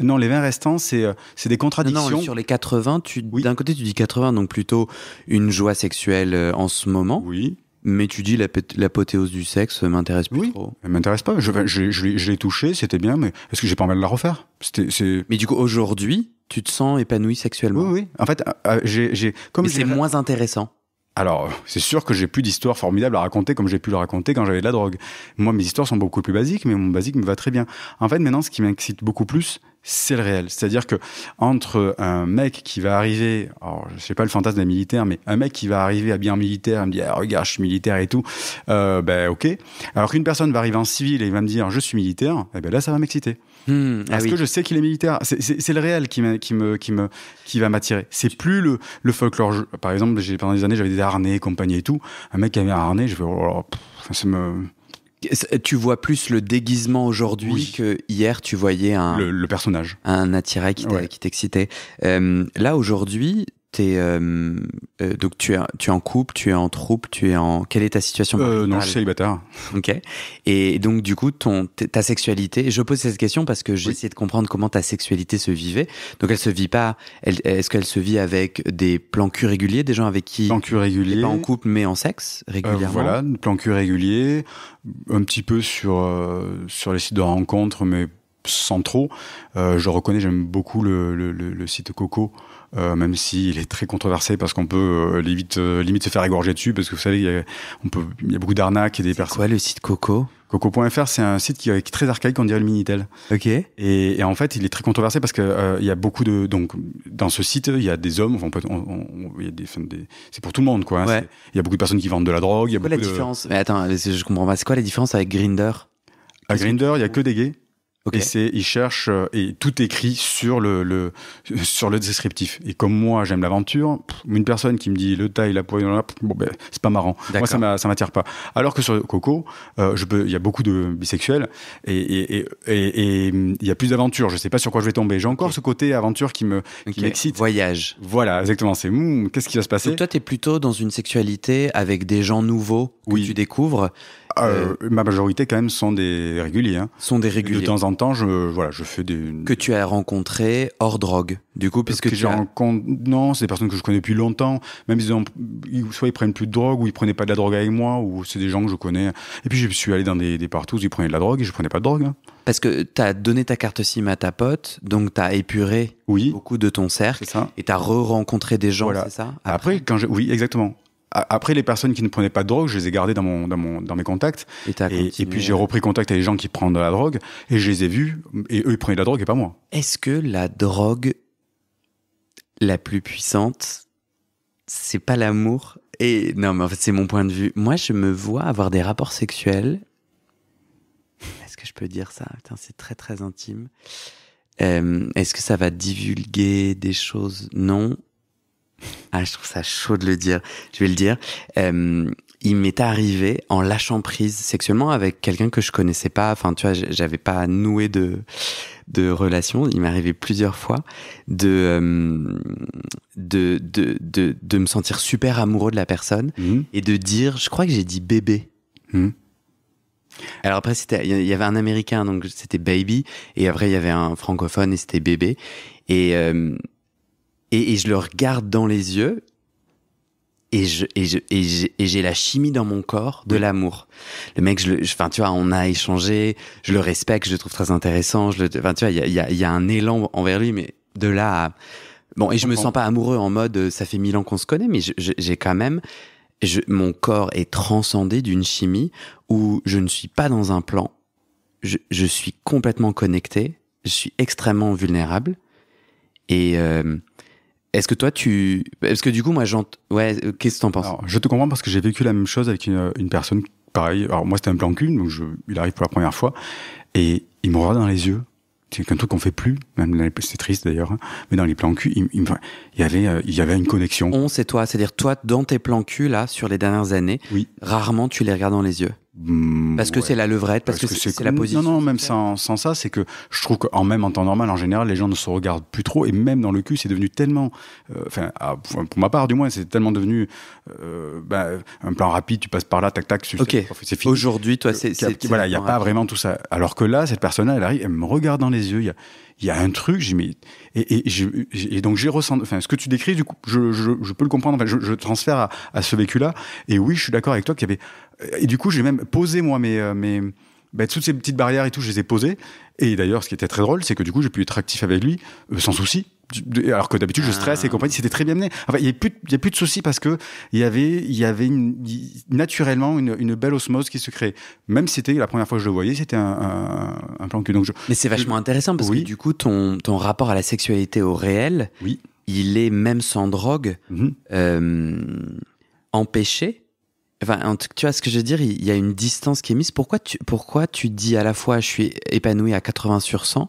Non, les 20 restants, c'est euh, des contradictions. Non, sur les 80, oui. d'un côté, tu dis 80, donc plutôt une joie sexuelle euh, en ce moment. Oui. Mais tu dis l'apothéose du sexe m'intéresse plus oui, Elle m'intéresse pas. Je, je, je, l'ai touché, c'était bien, mais est-ce que j'ai pas envie de la refaire C'était c'est. Mais du coup, aujourd'hui, tu te sens épanoui sexuellement. Oui, oui. En fait, j'ai mais c'est moins intéressant. Alors, c'est sûr que j'ai plus d'histoires formidables à raconter comme j'ai pu le raconter quand j'avais de la drogue. Moi, mes histoires sont beaucoup plus basiques, mais mon basique me va très bien. En fait, maintenant, ce qui m'excite beaucoup plus, c'est le réel. C'est-à-dire que entre un mec qui va arriver, alors je sais pas le fantasme d'un militaire, mais un mec qui va arriver à bien militaire, il me dire ah, « regarde, je suis militaire et tout, euh, ben ok. Alors qu'une personne va arriver en civil et va me dire je suis militaire, et eh ben là ça va m'exciter. est hmm, ah ce que je sais qu'il est militaire. C'est le réel qui, qui, me, qui, me, qui va m'attirer. C'est plus le, le folklore. par exemple, j'ai pendant des années, j'avais des harnais, compagnie et tout. Un mec qui avait un harnais, je vais oh, ça me tu vois plus le déguisement aujourd'hui que hier tu voyais un le, personnage, un attirail qui t'excitait. Euh, là aujourd'hui, es, euh, euh, donc tu es, tu es en couple, tu es en troupe, tu es en. Quelle est ta situation euh, Non, je suis célibataire. Ok. Et donc, du coup, ton, ta sexualité, je pose cette question parce que j'ai essayé de comprendre comment ta sexualité se vivait. Donc, elle se vit pas. Est-ce qu'elle se vit avec des plans cul réguliers, des gens avec qui. Plans cul réguliers. Pas en couple, mais en sexe euh, régulièrement. voilà, plans cul réguliers, un petit peu sur, sur les sites de rencontres, mais sans trop. je reconnais, j'aime beaucoup le, le, le site Coco. Euh, même s'il il est très controversé parce qu'on peut euh, euh, limite, se faire égorger dessus, parce que vous savez, il y a, on peut, beaucoup d'arnaques et des personnes. quoi le site Coco Coco.fr, c'est un site qui est très archaïque, on dirait le Minitel. Ok. Et, en fait, il est très controversé parce qu'il euh, y a beaucoup de. Donc, dans ce site, il y a des hommes, on, des, des c'est pour tout le monde, quoi. Hein, il y a beaucoup de personnes qui vendent de la drogue. Y la différence Mais attends, je comprends pas. C'est quoi la différence avec Grinder à Grinder, il n'y a que des gays. Okay. Et c'est, il cherche euh, et tout écrit sur le, le, sur le descriptif. Et comme moi, j'aime l'aventure, une personne qui me dit le taille, la poignée, bon ben, c'est pas marrant. Moi, ça, m'attire pas. Alors que sur Coco, euh, je peux, il y a beaucoup de bisexuels et il y a plus d'aventures. Je sais pas sur quoi je vais tomber. J'ai encore ce côté aventure qui me, qui m'excite. Voyage. Voilà, exactement. C'est hmm, qu'est-ce qui va se passer. Donc toi, es plutôt dans une sexualité avec des gens nouveaux que tu découvres. Euh, euh, ma majorité, quand même, sont des réguliers. Hein. Sont des réguliers. De temps en temps, je, voilà, je fais des. Que tu as rencontré hors drogue, du coup, parce que tu. Rencontre... Non, c'est des personnes que je connais depuis longtemps. Même ils ont... soit ils prennent plus de drogue, ou ils prenaient pas de la drogue avec moi, ou c'est des gens que je connais. Et puis je suis allé dans des, des partout où ils prenaient de la drogue et je prenais pas de drogue. Hein. Parce que tu as donné ta carte SIM à ta pote, donc tu as épuré oui, beaucoup de ton cercle et tu as re-rencontré des gens, voilà. c'est ça Après, Après quand je... oui, exactement. Après, les personnes qui ne prenaient pas de drogue, je les ai gardées dans, mon, dans, mon, dans mes contacts. Et, et, puis j'ai repris contact avec les gens qui prennent de la drogue et je les ai vus et eux ils prenaient de la drogue et pas moi. Est-ce que la drogue la plus puissante, c'est pas l'amour et non, mais en fait, c'est mon point de vue. Moi, je me vois avoir des rapports sexuels. Est-ce que je peux dire ça c'est très très intime. Euh, est-ce que ça va divulguer des choses Non. Ah, je trouve ça chaud de le dire. Je vais le dire. Euh, il m'est arrivé en lâchant prise sexuellement avec quelqu'un que je connaissais pas. Enfin, tu vois, j'avais pas noué de de relation. Il m'est arrivé plusieurs fois de, euh, de, de, de me sentir super amoureux de la personne mmh. et de dire, je crois que j'ai dit bébé. Mmh. Alors après, c'était, il y avait un américain, donc c'était baby, et après il y avait un francophone et c'était bébé. Et euh, et, je le regarde dans les yeux et je et je et j'ai la chimie dans mon corps de l'amour. Le mec, je enfin tu vois, on a échangé, je le respecte, je le trouve très intéressant, je le, tu vois, il y a, un élan envers lui, mais de là à bon et je me sens pas amoureux en mode euh, ça fait mille ans qu'on se connaît, mais j'ai quand même je, mon corps est transcendé d'une chimie où je ne suis pas dans un plan, je, suis complètement connecté, je suis extrêmement vulnérable et euh, est-ce que toi, tu. est-ce que du coup, moi, Ouais, euh, qu'est-ce que t'en penses Je te comprends parce que j'ai vécu la même chose avec une, euh, une personne, pareil. Alors, moi, c'était un plan cul, donc je, il arrive pour la première fois, et il me regarde dans les yeux. C'est un truc qu'on fait plus, même c'est triste d'ailleurs, hein, mais dans les plans cul, il, y avait, euh, il y avait une connexion. On, c'est toi, c'est-à-dire toi, dans tes plans cul, là, sur les dernières années, oui. rarement tu les regardes dans les yeux. Mm, parce que c'est la levrette, parce, que, c'est la position. Non, non, même sans, sans ça, c'est que je trouve qu'en même en temps normal, en général, les gens ne se regardent plus trop, et même dans le cul, c'est devenu tellement, euh, enfin, pour ma part du moins, c'est tellement devenu euh, bah, un plan rapide, tu passes par là, tac, tac, okay. c'est fini. Aujourd'hui, toi, euh, c'est. Voilà, il n'y a pas vraiment tout ça. Alors que là, cette personne-là, elle arrive, elle me regarde dans les yeux, il y a, y a un truc, j'ai mis. Et, et, et, donc j'ai ressenti, enfin, ce que tu décris, du coup, je, je, je peux le comprendre, je, je transfère à, à ce vécu-là, et oui, je suis d'accord avec toi qu'il y avait et du coup, j'ai même posé moi mes, euh, mes ben, toutes ces petites barrières et tout, je les ai posées. Et d'ailleurs, ce qui était très drôle, c'est que du coup, j'ai pu être actif avec lui euh, sans souci. Alors que d'habitude, je stresse et ah. compagnie, c'était très bien mené. Enfin, il n'y a, a, plus de soucis parce que il y avait, il y avait une, naturellement une, une, belle osmose qui se crée Même si c'était la première fois que je le voyais, c'était un, un, plan que donc je. Mais c'est vachement intéressant parce oui. que du coup, ton, ton rapport à la sexualité au réel, oui. il est même sans drogue mhm. euh, empêché tu vois ce que je veux dire, il y a une distance qui est mise. Pourquoi tu, pourquoi tu dis à la fois je suis épanoui à 80 sur 100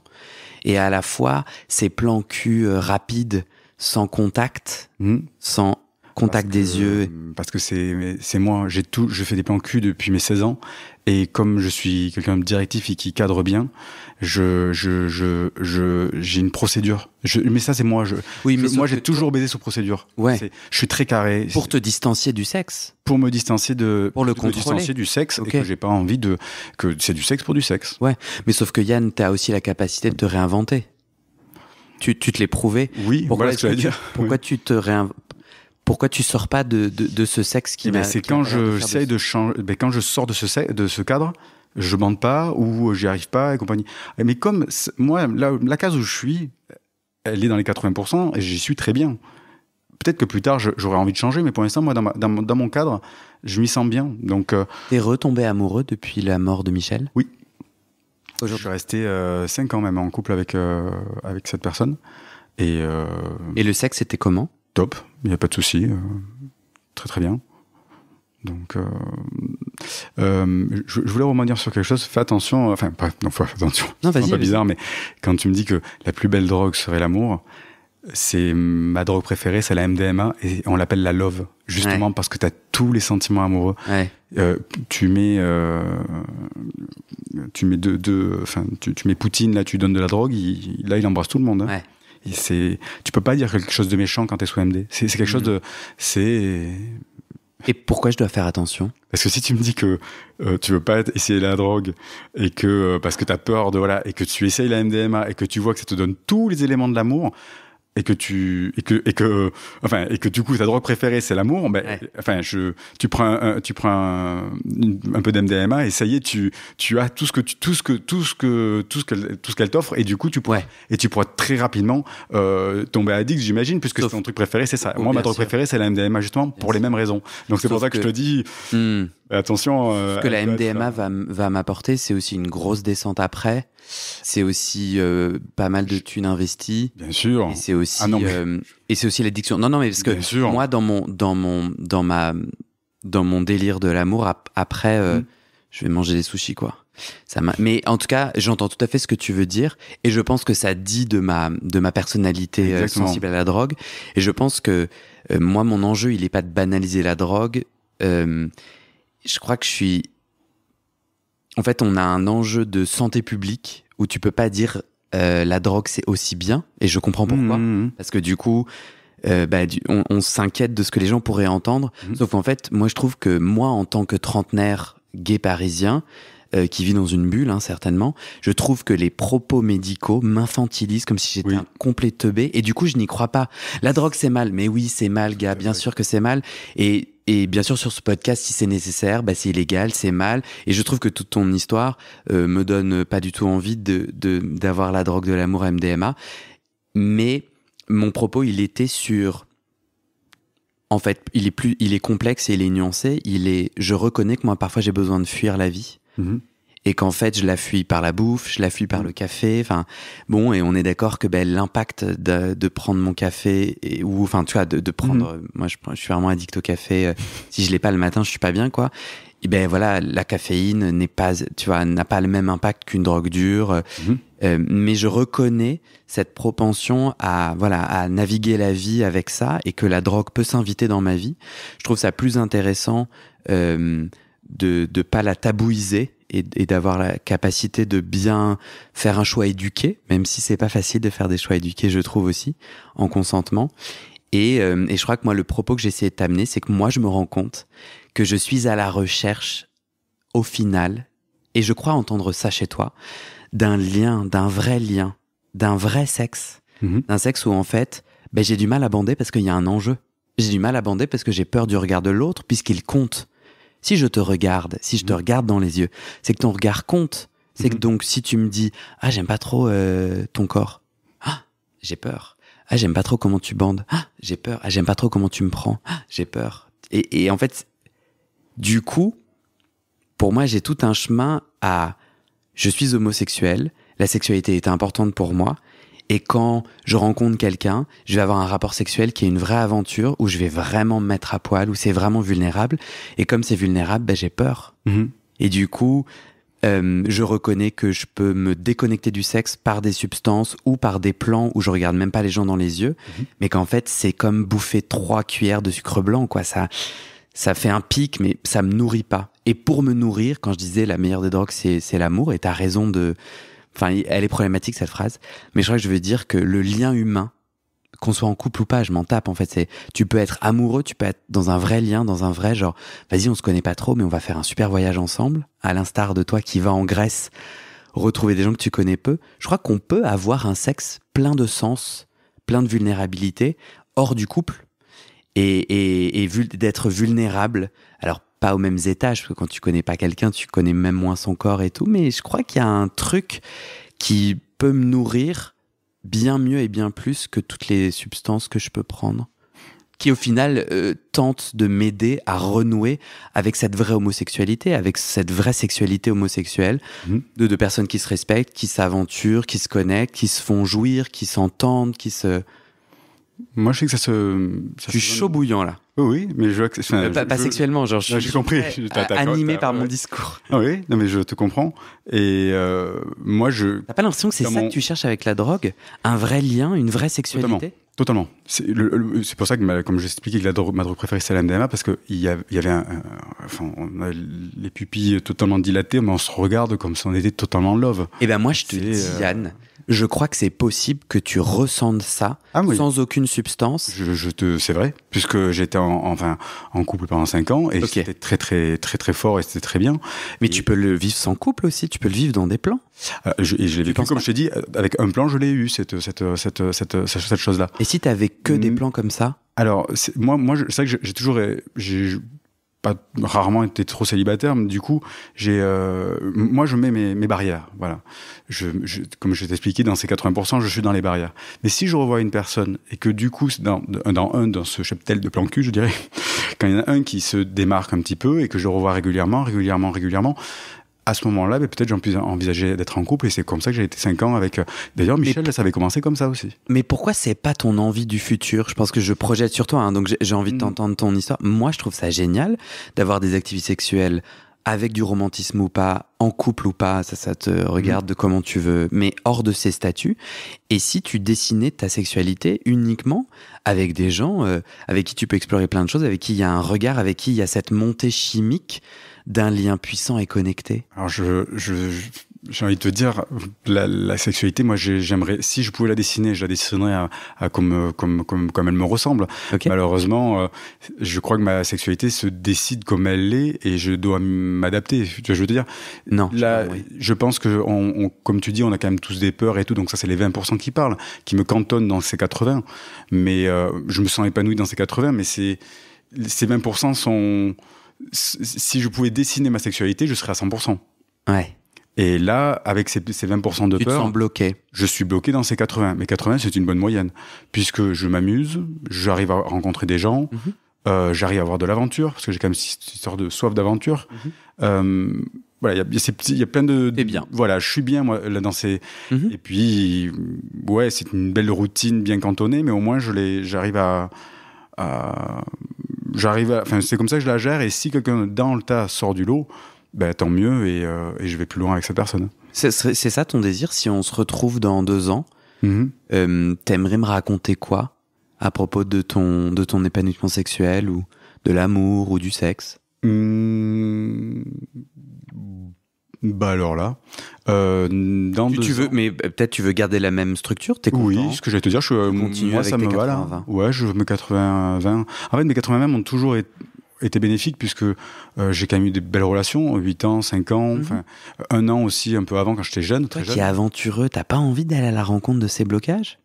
et à la fois ces plans cul euh, rapides sans contact, hmm. sans contact des yeux hmm, Parce que c'est moi, j'ai tout, je fais des plans cul depuis mes 16 ans et comme je suis quelqu'un de directif et qui cadre bien, je je je je j'ai une procédure. mais ça c'est moi. Je, oui, mais moi j'ai toujours baisé sous procédure. Ouais. Je suis très carré. Pour te distancier du sexe. Pour me distancier de. Pour le contrôler. du sexe et que j'ai pas envie de que c'est du sexe pour du sexe. Ouais. Mais sauf que Yann, t'as aussi la capacité de te réinventer. Tu, tu te l'es prouvé. Oui. Pourquoi voilà ce que dire. Pourquoi tu te réinventes pourquoi tu sors pas de, ce sexe qui eh ben, C'est quand je de, de changer, eh ben, quand je sors de ce de ce cadre, je bande pas ou euh, j'y arrive pas et compagnie. Eh, mais comme moi, la, case où je suis, elle est dans les 80% et j'y suis très bien. Peut-être que plus tard, j'aurais envie de changer, mais pour l'instant, moi, dans, mon cadre, je m'y sens bien. Donc. Euh, es retombé amoureux depuis la mort de Michel. Oui. Je suis resté 5 euh, ans même en couple avec avec cette personne. Et, et le sexe, c'était comment top, il n'y a pas de souci, euh, très très bien. Donc, euh, euh, je, je, voulais rebondir sur quelque chose. Fais attention, euh, enfin, pas, non, fais attention. C'est pas bizarre, mais quand tu me dis que la plus belle drogue serait l'amour, c'est ma drogue préférée, c'est la MDMA et on l'appelle la love, justement parce que tu as tous les sentiments amoureux. Ouais. tu mets, tu mets deux, deux, enfin, tu, mets Poutine là, tu donnes de la drogue, là, il embrasse tout le monde. Hein. Ouais c'est, tu peux pas dire quelque chose de méchant quand t'es es sous MD. C'est quelque chose mm. de, c'est. Et pourquoi je dois faire attention Parce que si tu me dis que euh, tu veux pas essayer la drogue et que euh, parce que t'as peur de voilà et que tu essayes la MDMA et que tu vois que ça te donne tous les éléments de l'amour, et que tu et que et que enfin et que du coup ta drogue préférée c'est l'amour ben enfin je tu prends un, tu prends un, peu d'MDMA et ça y est tu tu as tout ce que tu, tout ce que tout ce que tout ce qu'elle tout ce qu'elle t'offre et du coup tu pourras et tu pourras très rapidement euh, tomber addict j'imagine puisque c'est ton truc préféré c'est ça oh, moi ma drogue préférée c'est la MDMA justement pour les mêmes raisons donc c'est pour ça que, je te dis hmm. Attention. Ce euh, que la MDMA va, m'apporter, c'est aussi une grosse descente après. C'est aussi euh, pas mal de thunes investies. Bien sûr. Et c'est aussi, ah euh, aussi l'addiction. Non, non, mais parce que moi, dans mon, dans mon, dans ma, dans mon délire de l'amour, après, mm. je vais manger des sushis, quoi. mais en tout cas, j'entends tout à fait ce que tu veux dire et je pense que ça dit de ma de ma personnalité sensible à la drogue et je pense que moi mon enjeu il n'est pas de banaliser la drogue je crois que je suis. En fait, on a un enjeu de santé publique où tu peux pas dire euh, la drogue c'est aussi bien, et je comprends pourquoi. Mmh, mmh, mmh. Parce que du coup, euh, bah, on, s'inquiète de ce que les gens pourraient entendre. Sauf qu'en fait, moi je trouve que moi en tant que trentenaire gay parisien, euh, qui vit dans une bulle, hein, certainement. Je trouve que les propos médicaux m'infantilisent comme si j'étais un complet teubé. Et du coup, je n'y crois pas. La drogue, c'est mal. Mais oui, c'est mal, gars. Bien sûr que c'est mal. Et et bien sûr sur ce podcast si c'est nécessaire bah c'est illégal c'est mal et je trouve que toute ton histoire euh, me donne pas du tout envie de d'avoir la drogue de l'amour MDMA mais mon propos il était sur en fait il est plus il est complexe et il est nuancé il est je reconnais que moi parfois j'ai besoin de fuir la vie mm-hmm et qu'en fait je la fuis par la bouffe, je la fuis par mm. le café. Enfin bon, et on est d'accord que ben, l'impact de, de, prendre mon café et, ou enfin tu vois de, de prendre, mm. moi je, suis vraiment addict au café. Euh, si je l'ai pas le matin, je suis pas bien quoi. Et ben voilà, la caféine n'est pas, tu vois, n'a pas le même impact qu'une drogue dure. Euh, mm-hmm. euh, mais je reconnais cette propension à voilà à naviguer la vie avec ça et que la drogue peut s'inviter dans ma vie. Je trouve ça plus intéressant euh, de ne pas la tabouiser et, d'avoir la capacité de bien faire un choix éduqué, même si c'est pas facile de faire des choix éduqués, je trouve aussi, en consentement. Et, euh, et je crois que moi, le propos que j'essaie de t'amener, c'est que moi, je me rends compte que je suis à la recherche, au final, et je crois entendre ça chez toi, d'un lien, d'un vrai lien, d'un vrai sexe, mm-hmm. d'un sexe où en fait, ben, j'ai du mal à bander parce qu'il y a un enjeu. J'ai du mal à bander parce que j'ai peur du regard de l'autre, puisqu'il compte. Si je te regarde, si je te mhm. regarde dans les yeux, c'est que ton regard compte. C'est que mhm. donc, si tu me dis Ah, j'aime pas trop euh, ton corps, ah, j'ai peur. Ah, j'aime pas trop comment tu bandes, ah, j'ai peur. Ah, j'aime pas trop comment tu me prends, ah, j'ai peur. et en fait, du coup, pour moi, j'ai tout un chemin à. Je suis homosexuel, la sexualité est importante pour moi, et quand je rencontre quelqu'un, je vais avoir un rapport sexuel qui est une vraie aventure où je vais vraiment me mettre à poil, où c'est vraiment vulnérable. Et comme c'est vulnérable, ben, j'ai peur. Mhm. Et du coup, euh, je reconnais que je peux me déconnecter du sexe par des substances ou par des plans où je regarde même pas les gens dans les yeux, mhm. mais qu'en fait c'est comme bouffer trois cuillères de sucre blanc, quoi. Ça, ça fait un pic, mais ça me nourrit pas. Et pour me nourrir, quand je disais la meilleure des drogues, c'est l'amour, et t'as raison de Enfin, elle est problématique cette phrase, mais je crois que je veux dire que le lien humain, qu'on soit en couple ou pas, je m'en tape en fait. C'est tu peux être amoureux, tu peux être dans un vrai lien, dans un vrai genre. Vas-y, on se connaît pas trop, mais on va faire un super voyage ensemble. À l'instar de toi qui va en Grèce retrouver des gens que tu connais peu. Je crois qu'on peut avoir un sexe plein de sens, plein de vulnérabilité hors du couple et, et, et d'être vulnérable. Alors pas aux mêmes étages, parce que quand tu connais pas quelqu'un, tu connais même moins son corps et tout, mais je crois qu'il y a un truc qui peut me nourrir bien mieux et bien plus que toutes les substances que je peux prendre qui au final euh, tente de m'aider à renouer avec cette vraie homosexualité, avec cette vraie sexualité homosexuelle mhm. de personnes qui se respectent, qui s'aventurent, qui se connectent, qui se font jouir, qui s'entendent, qui se... Moi je sais que ça se... tu chaud bouillant là. Oui, mais je. Enfin, euh, pas, pas sexuellement, genre. J'ai compris. Hein, animé par mon discours. Ah oui, non, mais je te comprends. Et euh, moi, je. T'as pas l'impression que c'est ça que tu cherches avec la drogue Un vrai lien, une vraie sexualité Totalement. Totalement. C'est pour ça que, comme expliqué, que la drogue, ma drogue préférée, c'est la MDMA, parce qu'il y, y avait un, enfin, on a les pupilles totalement dilatées, mais on se regarde comme si on était totalement love. Et eh ben moi, je te dis, euh, Yann je crois que c'est possible que tu ressentes ça ah sans aucune substance. Je, te, c'est vrai, puisque j'étais en, enfin en couple pendant 5 ans et c'était très très très très fort et c'était très bien. Mais tu peux le vivre sans couple aussi, tu peux le vivre dans des plans. Euh, comme je t'ai dit, euh, avec un plan, je l'ai eu cette cette cette cette, cette, chose là. Et si tu avais que des mm. plans comme ça alors, moi, moi, c'est vrai que j'ai toujours, euh, rarement été trop célibataire, mais du coup, j'ai, euh, moi, je mets mes, barrières. Voilà. Je, je, comme je expliqué, dans ces 80%, je suis dans les barrières. Mais si je revois une personne et que du coup, dans, dans un, dans ce cheptel de plan cul, je dirais, quand il y en a un qui se démarque un petit peu et que je revois régulièrement, régulièrement, régulièrement, à ce moment-là, mais ben, peut-être j'en j'ai envisager d'être en couple et c'est comme ça que j'ai été 5 ans avec. Euh, d'ailleurs, Michel, ça avait commencé comme ça aussi. Mais pourquoi c'est pas ton envie du futur Je pense que je projette sur toi, hein, donc j'ai envie de mm. t'entendre ton histoire. Moi, je trouve ça génial d'avoir des activités sexuelles avec du romantisme ou pas, en couple ou pas, ça, ça te regarde mm. de comment tu veux, mais hors de ces statuts. Et si tu dessinais ta sexualité uniquement avec des gens euh, avec qui tu peux explorer plein de choses, avec qui il y a un regard, avec qui il y a cette montée chimique d'un lien puissant et connecté Alors, je, je, j'ai envie de te dire, la, sexualité, moi, j'aimerais, si je pouvais la dessiner, je la dessinerais comme, comme, comme, elle me ressemble. Malheureusement, euh, je crois que ma sexualité se décide comme elle l'est et je dois m'adapter. Tu vois, je veux dire. Non. Là, je pense que, comme tu dis, on a quand même tous des peurs et tout, donc ça, c'est les 20% qui parlent, qui me cantonnent dans ces 80. Mais euh, je me sens épanoui dans ces 80, mais c'est, ces 20% sont, si je pouvais dessiner ma sexualité, je serais à 100%. Ouais. Et là, avec ces, 20% de peur. bloqué. Je suis bloqué dans ces 80. Mais 80, c'est une bonne moyenne. Puisque je m'amuse, j'arrive à rencontrer des gens, mhm. euh, j'arrive à avoir de l'aventure, parce que j'ai quand même cette histoire de soif d'aventure. voilà, il y, a plein de. Et bien. Voilà, je suis bien, moi, là, dans ces. Mhm. Et puis, ouais, c'est une belle routine bien cantonnée, mais au moins, j'arrive à, j'arrive enfin, c'est comme ça que je la gère. Et si quelqu'un dans le tas sort du lot, ben, tant mieux et, euh, et, je vais plus loin avec cette personne. C'est ça ton désir Si on se retrouve dans deux ans, mm-hmm. euh, t'aimerais me raconter quoi à propos de ton, de ton épanouissement sexuel ou de l'amour ou du sexe mm-hmm. Bah alors là, euh, dans tu, veux, mais euh, peut-être tu veux garder la même structure. T'es content Oui, ce que j'allais te dire, je suis, euh, moi ça me Ouais, je me 80-20. En fait, mes 80-20 m'ont toujours été bénéfiques puisque euh, j'ai quand même eu des belles relations, 8 ans, 5 ans, mhm. un an aussi un peu avant quand j'étais jeune. Très qui es aventureux, t'as pas envie d'aller à la rencontre de ces blocages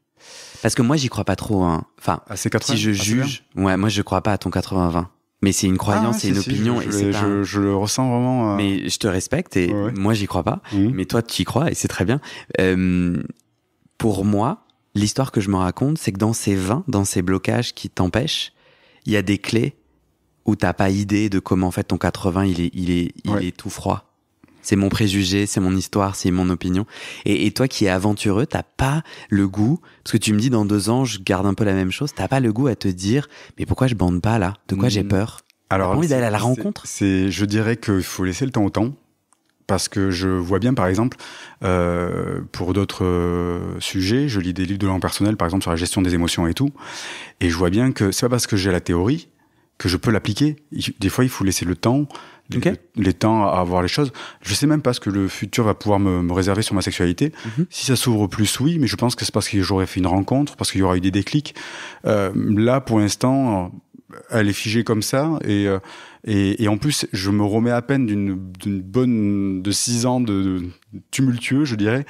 Parce que moi j'y crois pas trop. Hein. Enfin, si je juge, ouais, moi je crois pas à ton 80-20. Mais c'est une croyance, ah, c'est une opinion. Je, et je, le ressens vraiment. Euh. Mais je te respecte et moi j'y crois pas. Mmh. Mais toi tu y crois et c'est très bien. Euh, pour moi, l'histoire que je me raconte, c'est que dans ces vins, dans ces blocages qui t'empêchent, il y a des clés où t'as pas idée de comment en fait ton 80 il est, il est, il est tout froid. C'est mon préjugé, c'est mon histoire, c'est mon opinion. Et, toi qui es aventureux, t'as pas le goût, parce que tu me dis dans deux ans, je garde un peu la même chose, t'as pas le goût à te dire, mais pourquoi je bande pas là De quoi j'ai mm. peur Alors, envie d'aller à la rencontre C'est, Je dirais qu'il faut laisser le temps au temps. Parce que je vois bien, par exemple, euh, pour d'autres euh, sujets, je lis des livres de langue personnelle, par exemple sur la gestion des émotions et tout, et je vois bien que c'est pas parce que j'ai la théorie que je peux l'appliquer. Des fois, il faut laisser le temps les temps à avoir les choses. Je sais même pas ce que le futur va pouvoir me, me réserver sur ma sexualité. Mhm. Si ça s'ouvre plus, oui, mais je pense que c'est parce que j'aurais fait une rencontre, parce qu'il y aura eu des déclics. Euh, là, pour l'instant, elle est figée comme ça et, euh, et, et, en plus je me remets à peine d'une bonne de six ans de, tumultueux je dirais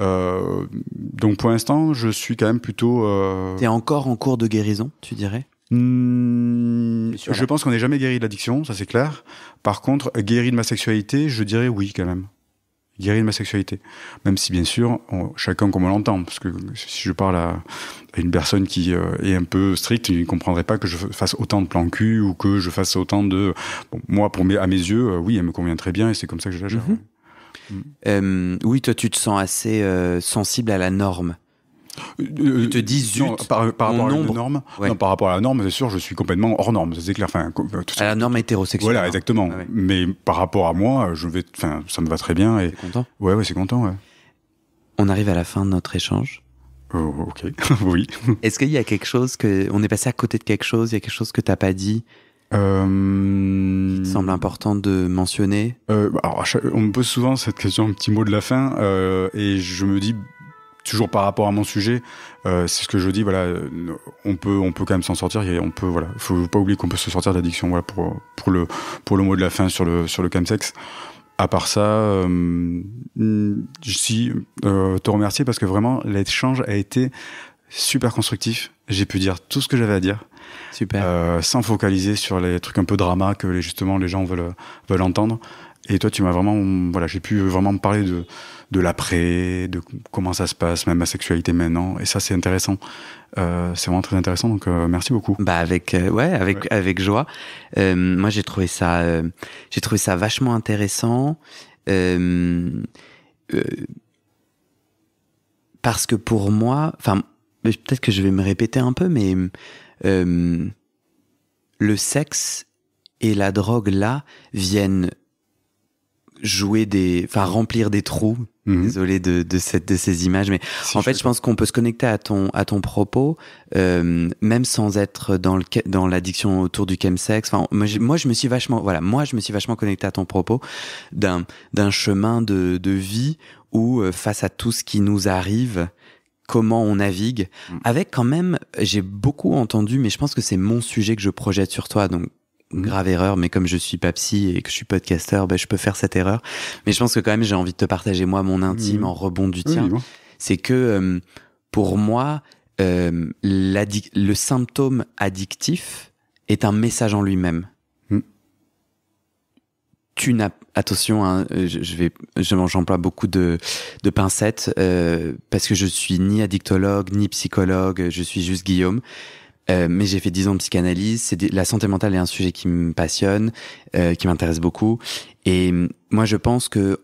euh, donc pour l'instant je suis quand même plutôt euh... t'es encore en cours de guérison tu dirais hmm, je pense qu'on n'est jamais guéri de l'addiction, ça c'est clair. Par contre, guéri de ma sexualité, je dirais oui quand même. Guéri de ma sexualité. Même si, bien sûr, chacun comme on l'entend. Parce que si je parle à, une personne qui euh, est un peu stricte, il ne comprendrait pas que je fasse autant de plan cul ou que je fasse autant de. moi, pour mes, à mes yeux, euh, oui, elle me convient très bien et c'est comme ça que je la gère. Mhm. Mm. Euh, oui, toi, tu te sens assez sensible à la norme. Euh, Ils te disent zut, par, rapport à la norme. Non, par rapport à la norme, c'est sûr, je suis complètement hors norme, c'est clair. Enfin, À la norme hétérosexuelle. Voilà, hein. exactement. Mais par rapport à moi, je vais, enfin, ça me va très bien. Et... content. Ouais, ouais, c'est content. On arrive à la fin de notre échange. Oh, ok, oui. Est-ce qu'il y a quelque chose que on est passé à côté de quelque chose Il y a quelque chose que t'as pas dit euh, Il semble important de mentionner. Euh, bah, on me pose souvent cette question, un petit mot de la fin, et je me dis toujours par rapport à mon sujet, euh, c'est ce que je dis. Voilà, euh, on peut, on peut quand même s'en sortir. Et on peut, voilà, faut pas oublier qu'on peut se sortir d'addiction. Voilà pour pour le pour le mot de la fin sur le sur le camsex. À part ça, je euh, suis euh, te remercier parce que vraiment l'échange a été super constructif. J'ai pu dire tout ce que j'avais à dire. Super. Euh, sans focaliser sur les trucs un peu drama que les, justement les gens veulent veulent entendre. Et toi, tu m'as vraiment, voilà, j'ai pu vraiment me parler de, de l'après, de comment ça se passe, même ma sexualité maintenant. Et ça, c'est intéressant. Euh, c'est vraiment très intéressant. Donc, euh, merci beaucoup. Bah avec, euh, ouais, avec, avec joie. Euh, moi, j'ai trouvé ça, j'ai trouvé ça vachement intéressant. parce que pour moi, enfin, peut-être que je vais me répéter un peu, mais le sexe et la drogue là viennent jouer des, enfin remplir des trous. Mhm. Désolé de, de, cette, de ces images, mais en fait, je pense qu'on peut se connecter à ton à ton propos, euh, même sans être dans le dans l'addiction autour du chemsex. Enfin, moi, je me suis vachement, voilà, moi, je me suis vachement connecté à ton propos d'un d'un chemin de de vie où euh, face à tout ce qui nous arrive, comment on navigue, mm. avec quand même, j'ai beaucoup entendu, mais je pense que c'est mon sujet que je projette sur toi, donc Mm-hmm. grave erreur, mais comme je suis pas psy et que je suis podcasteur, ben, je peux faire cette erreur. Mais je pense que quand même, j'ai envie de te partager, moi, mon intime mm-hmm. en rebond du tien. C'est que, euh, pour moi, euh, le symptôme addictif est un message en lui-même. Mm. Tu n'as attention, hein, je vais, j'emploie beaucoup de, pincettes euh, parce que je suis ni addictologue ni psychologue, je suis juste Guillaume. Euh, mais j'ai fait 10 ans de psychanalyse. C'est la santé mentale est un sujet qui me passionne, euh, qui m'intéresse beaucoup. Et mm, moi, je pense que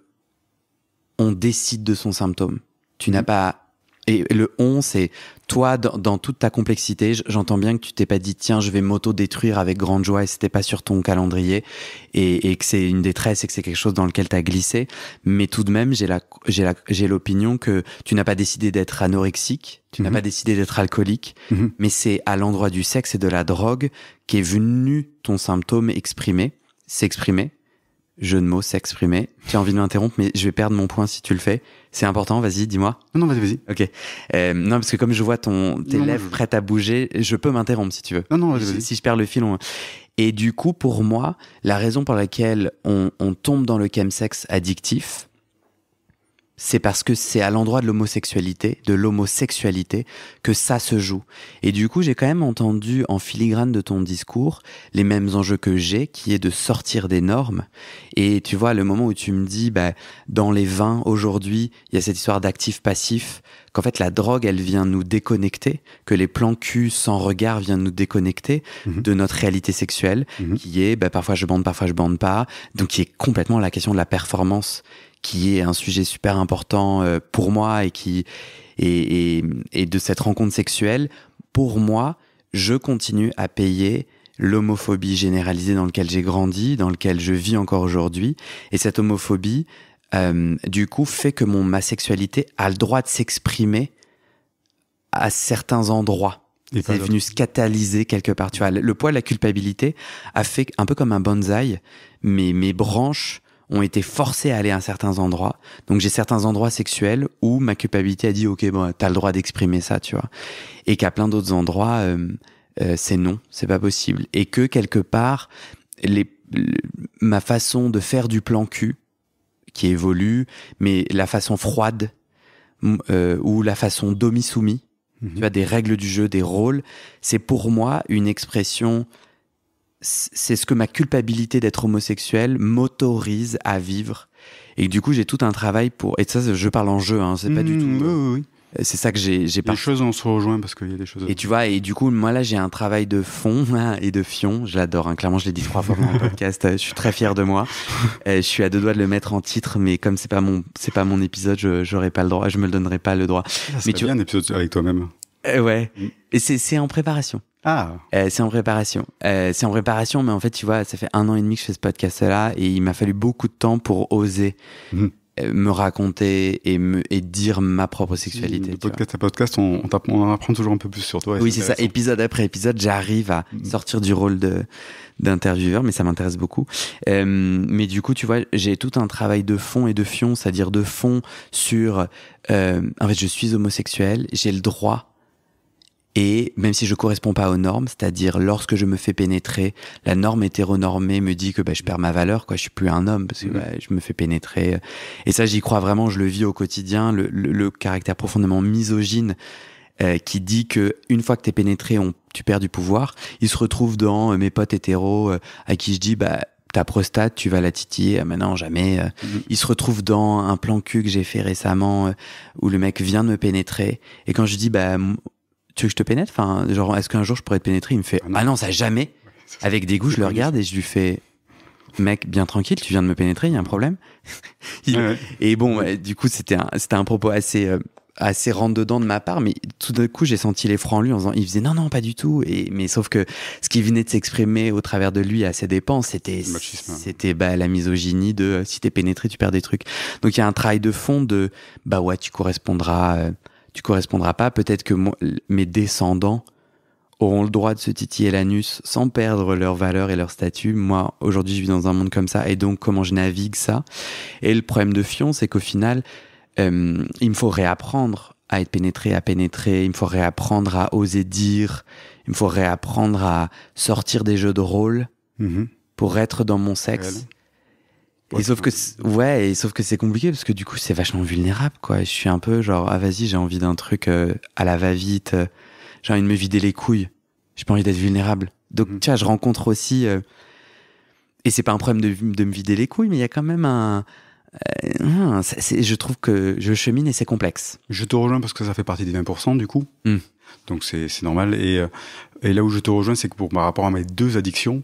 on décide de son symptôme. Tu n'as mm. pas et le on, c'est toi, dans, toute ta complexité, j'entends bien que tu t'es pas dit, tiens, je vais m'auto-détruire avec grande joie et c'était pas sur ton calendrier et, que c'est une détresse et que c'est quelque chose dans lequel tu as glissé. Mais tout de même, j'ai l'opinion que tu n'as pas décidé d'être anorexique, tu n'as mm-hmm. pas décidé d'être alcoolique, mm-hmm. mais c'est à l'endroit du sexe et de la drogue qu'est venu ton symptôme exprimé, s'exprimer jeu de mots, s'exprimer. Tu as envie de m'interrompre, mais je vais perdre mon point si tu le fais. C'est important, vas-y, dis-moi. Non, non, vas-y, vas-y. Ok. Euh, non, parce que comme je vois ton, tes prête lèvres prêtes à bouger, je peux m'interrompre si tu veux. Non, non, vas-y. Si, je perds le fil. Et du coup, pour moi, la raison pour laquelle on, on tombe dans le chemsex addictif, c'est parce que c'est à l'endroit de l'homosexualité, de l'homosexualité, que ça se joue. Et du coup, j'ai quand même entendu en filigrane de ton discours les mêmes enjeux que j'ai, qui est de sortir des normes. Et tu vois, le moment où tu me dis, bah, dans les vins, aujourd'hui, il y a cette histoire d'actif-passif, qu'en fait, la drogue, elle vient nous déconnecter, que les plans cul sans regard viennent nous déconnecter mhm. de notre réalité sexuelle, mhm. qui est, bah, parfois je bande, parfois je bande pas, donc qui est complètement la question de la performance qui est un sujet super important euh, pour moi et qui et, de cette rencontre sexuelle, pour moi, je continue à payer l'homophobie généralisée dans laquelle j'ai grandi, dans laquelle je vis encore aujourd'hui. Et cette homophobie, euh, du coup, fait que mon, ma sexualité a le droit de s'exprimer à certains endroits. C'est venu se catalyser quelque part. Tu le poids de la culpabilité a fait un peu comme un bonsaï, mais mes branches ont été forcés à aller à certains endroits. Donc j'ai certains endroits sexuels où ma culpabilité a dit ok bon t'as le droit d'exprimer ça tu vois et qu'à plein d'autres endroits euh, euh, c'est non c'est pas possible et que quelque part les, ma façon de faire du plan cul qui évolue mais la façon froide euh, ou la façon domi soumis mhm. tu vois des règles du jeu des rôles c'est pour moi une expression c'est ce que ma culpabilité d'être homosexuel m'autorise à vivre. Et du coup, j'ai tout un travail pour. Et ça, je parle en jeu, hein, c'est pas du mmh, tout. Euh, c'est ça que j'ai pas. Les choses, on se rejoint parce qu'il y a des choses. Et tu vois, et du coup, moi là, j'ai un travail de fond et de fion. Je l'adore. Hein. Clairement, je l'ai dit trois fois dans le podcast. Euh, je suis très fier de moi. Euh, je suis à deux doigts de le mettre en titre, mais comme c'est pas mon, c'est pas mon épisode, je j'aurais pas le droit. Je me le donnerai pas le droit. Ah, mais tu bien un épisode avec toi-même. Euh, ouais. Et c'est en préparation. Ah. Euh, c'est en préparation. Euh, c'est en préparation, mais en fait, tu vois, ça fait un an et demi que je fais ce podcast-là et il m'a fallu beaucoup de temps pour oser mmh. euh, me raconter et, me, et dire ma propre sexualité. Mmh, podcast à podcast, on, on apprend toujours un peu plus sur toi. Oui, c'est ça. Épisode après épisode, j'arrive à mmh. sortir du rôle de d'intervieweur, mais ça m'intéresse beaucoup. Euh, mais du coup, tu vois, j'ai tout un travail de fond et de fion, c'est-à-dire de fond sur, euh, en fait, je suis homosexuel, j'ai le droit et même si je ne corresponds pas aux normes, c'est-à-dire lorsque je me fais pénétrer, la norme hétéronormée me dit que bah, je perds ma valeur, quoi, je suis plus un homme parce que mm. bah, je me fais pénétrer. Euh. Et ça, j'y crois vraiment, je le vis au quotidien, le, caractère profondément misogyne euh, qui dit que une fois que t'es pénétré, on, tu perds du pouvoir. Il se retrouve dans euh, mes potes hétéros à qui je dis bah ta prostate, tu vas la titiller. Ah, maintenant, jamais. Mm. Il se retrouve dans un plan cul que j'ai fait récemment où le mec vient de me pénétrer. Et quand je dis, bah, tu veux que je te pénètre Enfin, genre, est-ce qu'un jour je pourrais te pénétrer Il me fait, ah non, ah ça jamais. Avec dégoût, je le regarde et je lui fais, mec, bien tranquille, tu viens de me pénétrer, il y a un problème. Et bon, du coup, c'était un, c'était un propos assez, euh, assez rentre-dedans de ma part, mais tout d'un coup, j'ai senti l'effroi en lui en disant, il faisait non, non, pas du tout. Et, mais sauf que ce qui venait de s'exprimer au travers de lui à ses dépens, c'était, hein. c'était, bah, la misogynie de euh, si t'es pénétré, tu perds des trucs. Donc, il y a un travail de fond de, bah ouais, tu correspondras, euh, tu correspondras pas, peut-être que mes descendants auront le droit de se titiller l'anus sans perdre leur valeur et leur statut. Moi, aujourd'hui, je vis dans un monde comme ça, et donc comment je navigue ça Et le problème de Fion, c'est qu'au final, euh, il me faut réapprendre à être pénétré, à pénétrer, il me faut réapprendre à oser dire, il me faut réapprendre à sortir des jeux de rôle mm-hmm. pour être dans mon sexe. Et sauf que ouais, et sauf que c'est compliqué parce que du coup c'est vachement vulnérable quoi. Je suis un peu genre ah vas-y j'ai envie d'un truc euh, à la va vite, j'ai euh, envie de me vider les couilles, j'ai pas envie d'être vulnérable. Donc tiens, mhm. tu vois je rencontre aussi euh, et c'est pas un problème de, de me vider les couilles mais il y a quand même un je trouve que je chemine et c'est complexe. Je te rejoins parce que ça fait partie des 20% du coup. Hmm. Donc c'est normal et, et là où je te rejoins c'est que pour par rapport à mes deux addictions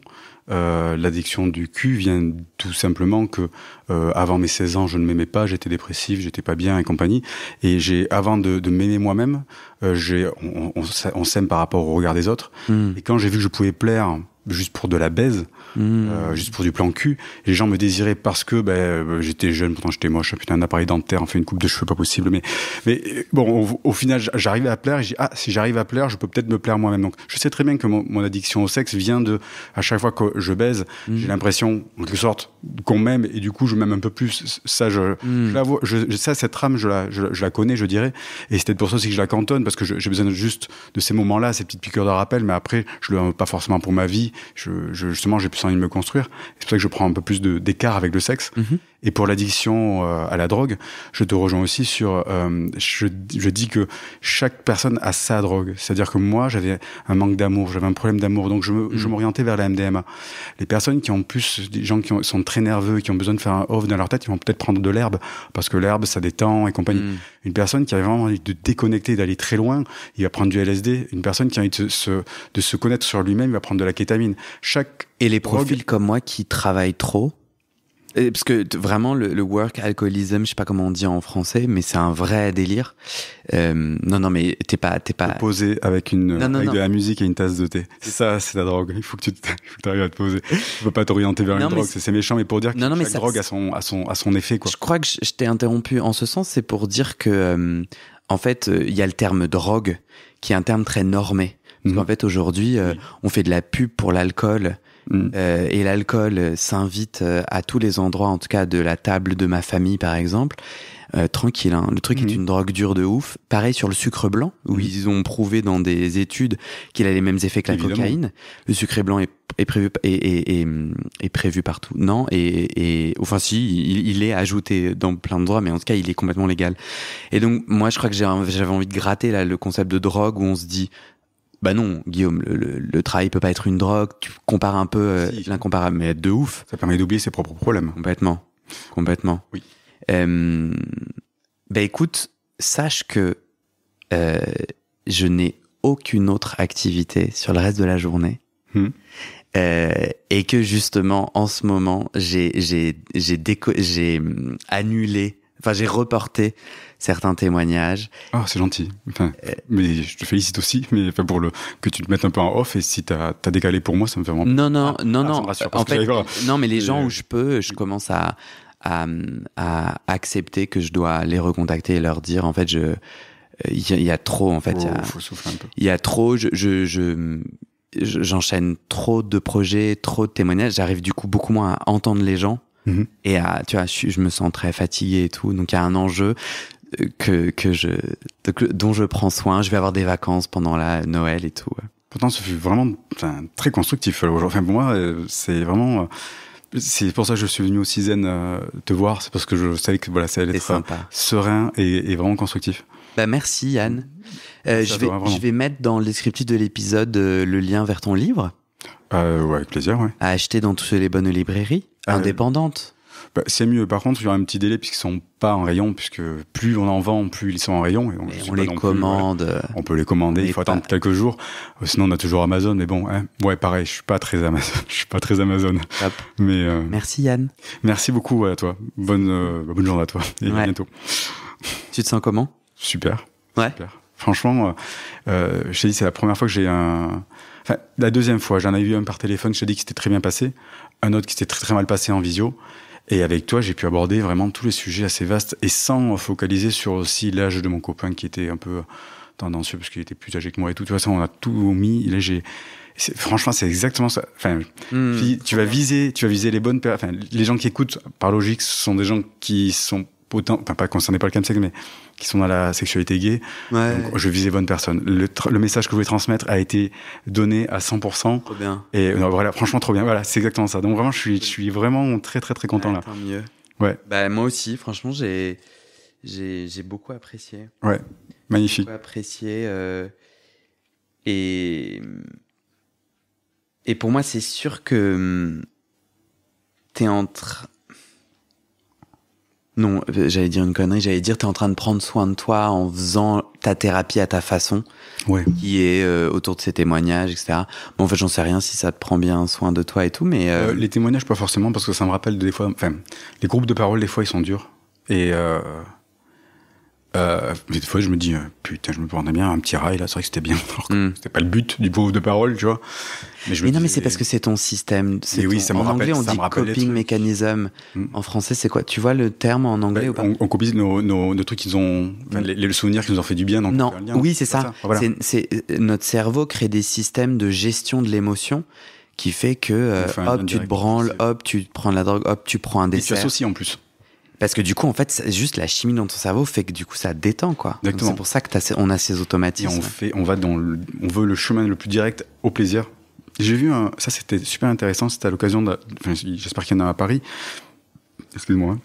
euh, l'addiction du cul vient tout simplement que euh, avant mes 16 ans, je ne m'aimais pas, j'étais dépressif, j'étais pas bien et compagnie. Et j'ai avant de, de m'aimer moi-même, euh, j'ai on, s'aime par rapport au regard des autres. Mmh. Et quand j'ai vu que je pouvais plaire juste pour de la baise, Mm. euh, juste pour du plan cul. Et les gens me désiraient parce que ben, euh, j'étais jeune, pourtant j'étais moche, putain, un appareil dentaire, fait une coupe de cheveux pas possible. Mais, mais euh, bon, au, final, j'arrivais à plaire et j'ai ah, si j'arrive à plaire, je peux peut-être me plaire moi-même. Donc je sais très bien que mon, addiction au sexe vient de, à chaque fois que je baise, mm. j'ai l'impression, en quelque sorte, qu'on m'aime et du coup je m'aime un peu plus. Ça, je, mm. la je, ça, cette rame, je la, connais, je dirais. Et c'était pour ça aussi que je la cantonne parce que j'ai besoin juste de ces moments-là, ces petites piqûres de rappel, mais après, je le pas forcément pour ma vie. Je, justement, j'ai pu il me construire. C'est pour ça que je prends un peu plus d'écart avec le sexe. Mm-hmm. Et pour l'addiction euh, à la drogue, je te rejoins aussi sur. Euh, je, je, dis que chaque personne a sa drogue. C'est-à-dire que moi, j'avais un manque d'amour, j'avais un problème d'amour, donc je mm. m'orientais vers la MDMA. Les personnes qui ont plus, des gens qui sont très nerveux, qui ont besoin de faire un off dans leur tête, ils vont peut-être prendre de l'herbe parce que l'herbe ça détend et compagnie. Mm. Une personne qui a vraiment envie de déconnecter, d'aller très loin, il va prendre du LSD. Une personne qui a envie de se, de se connaître sur lui-même, il va prendre de la kétamine. Chaque et les profils comme moi qui travaillent trop parce que vraiment, le, work alcoholism, je sais pas comment on dit en français, mais c'est un vrai délire. Euh, non, non, mais t'es pas, t'es pas. posé avec une, avec de la musique et une tasse de thé. Ça, c'est la drogue. Il faut que tu arrives à te poser. Tu peux pas t'orienter vers une drogue. C'est méchant, mais pour dire que la chaque drogue a son, son, son effet, quoi. Je crois que je, t'ai interrompu en ce sens, c'est pour dire que, euh, en fait, euh, il y a le terme drogue, qui est un terme très normé. Parce mhm. qu'en fait, aujourd'hui, euh, on fait de la pub pour l'alcool. Mm. Euh, et l'alcool euh, s'invite euh, à tous les endroits, en tout cas de la table de ma famille par exemple. tranquille, hein. le truc est mm. une drogue dure de ouf. Pareil sur le sucre blanc, où mm. ils ont prouvé dans des études qu'il a les mêmes effets que la cocaïne. Le sucre blanc est, prévu est, est, prévu partout. Non, et, et enfin si, il, est ajouté dans plein de droits, mais en tout cas, il est complètement légal. Et donc moi, je crois que j'avais envie de gratter là le concept de drogue où on se dit bah non, Guillaume, le, le, travail peut pas être une drogue. Tu compares un peu euh, l'incomparable, mais de ouf. Ça permet d'oublier ses propres problèmes. Complètement, complètement. Oui. Euh, bah écoute, sache que euh, je n'ai aucune autre activité sur le reste de la journée. Hmm. Euh, et que justement, en ce moment, j'ai hum, annulé Enfin, j'ai reporté certains témoignages. Ah, c'est gentil. mais je te félicite aussi, mais pour le que tu te mettes un peu en off et si t'as as décalé pour moi, ça me fait vraiment. Non, non, ah, non, ah, non. en fait, non, mais les gens où je peux, je commence à, à, à accepter que je dois les recontacter et leur dire en fait je il y, a trop en fait. Il y, a oh, trop. je, je j'enchaîne trop de projets, trop de témoignages. J'arrive du coup beaucoup moins à entendre les gens Mhm. Et tu vois, je, me sens très fatigué et tout. Donc il y a un enjeu euh, que, que je, dont je prends soin. Je vais avoir des vacances pendant la Noël et tout. Pourtant, ce fut vraiment enfin, très constructif. Euh, enfin, pour moi, euh, c'est vraiment. C'est pour ça que je suis venu au zen te voir. C'est parce que je savais que voilà, ça allait être sympa. serein et, vraiment constructif. Bah merci Yann. je, vais, je vais mettre dans le descriptif de l'épisode le lien vers ton livre. Euh, ouais, avec plaisir, ouais. À acheter dans toutes les bonnes librairies euh, indépendantes. Bah, c'est mieux. Par contre, il y aura un petit délai puisqu'ils sont pas en rayon, puisque plus on en vend, plus ils sont en rayon. Et on les commande. Euh, on peut les commander. Il faut attendre quelques jours. Sinon, on a toujours Amazon. Mais bon, hein. ouais, pareil. Je suis pas très Amazon. Je suis pas très Amazon. Mais merci Yann. Merci beaucoup à toi. Bonne bah, bonne journée à toi et à bientôt. Tu te sens comment Super. Ouais. Franchement, je t'ai dit, c'est la première fois que j'ai un la deuxième fois, j'en avais eu un par téléphone, je t'ai dit que c'était très bien passé, un autre qui s'était très très mal passé en visio. Et avec toi, j'ai pu aborder vraiment tous les sujets assez vastes et sans focaliser sur aussi l'âge de mon copain qui était un peu tendancieux parce qu'il était plus âgé que moi et tout. De toute façon, on a tout mis c'est Franchement, c'est exactement ça. Enfin, mmh, tu vas viser, tu vas viser les bonnes. Enfin, les gens qui écoutent, par logique, ce sont des gens qui sont autant, pas par le camsec, mais qui sont dans la sexualité gay. je visais bonne personne. Le, message que je voulais transmettre a été donné à 100%. Trop bien. Et euh, voilà, franchement, trop bien. Voilà, c'est exactement ça. Donc vraiment, je suis, je suis vraiment très, très, très content là. mieux. Ouais. Bah, moi aussi, franchement, j'ai, j'ai, j'ai beaucoup apprécié. Ouais, magnifique. Beaucoup apprécié. Euh, et, et pour moi, c'est sûr que hum, t'es en train non, j'allais dire une connerie, j'allais dire t'es en train de prendre soin de toi en faisant ta thérapie à ta façon, qui est euh, autour de ces témoignages, etc. Bon, en fait, j'en sais rien si ça te prend bien soin de toi et tout, mais... Euh, euh, les témoignages, pas forcément, parce que ça me rappelle des fois... Enfin, les groupes de parole, des fois, ils sont durs. Et... des fois, je me dis, putain, je me prenais bien un petit rail, là, c'est vrai que c'était bien, hmm. c'était pas le but du groupe de parole, tu vois. Mais, non, mais c'est parce que c'est ton système. c'est en anglais, on dit coping mechanism. Hmm. En français, c'est quoi Tu vois le terme en anglais bah, ou pas on, copie nos, trucs qu'ils ont, hmm. les, souvenirs qui nous ont fait du bien. non, oui, c'est ça. c'est euh, notre cerveau crée des systèmes de gestion de l'émotion qui fait que euh, hop, tu te branles, hop, tu prends de la drogue, hop, tu prends un dessert. Et tu associes en plus. Parce que du coup, en fait, juste la chimie dans ton cerveau fait que du coup, ça détend, quoi. C'est pour ça que on a ces automatismes. on fait, on va dans, on veut le chemin le plus direct au plaisir j'ai vu un, ça c'était super intéressant, c'était à l'occasion de, enfin, j'espère qu'il y en a à Paris. Excuse-moi.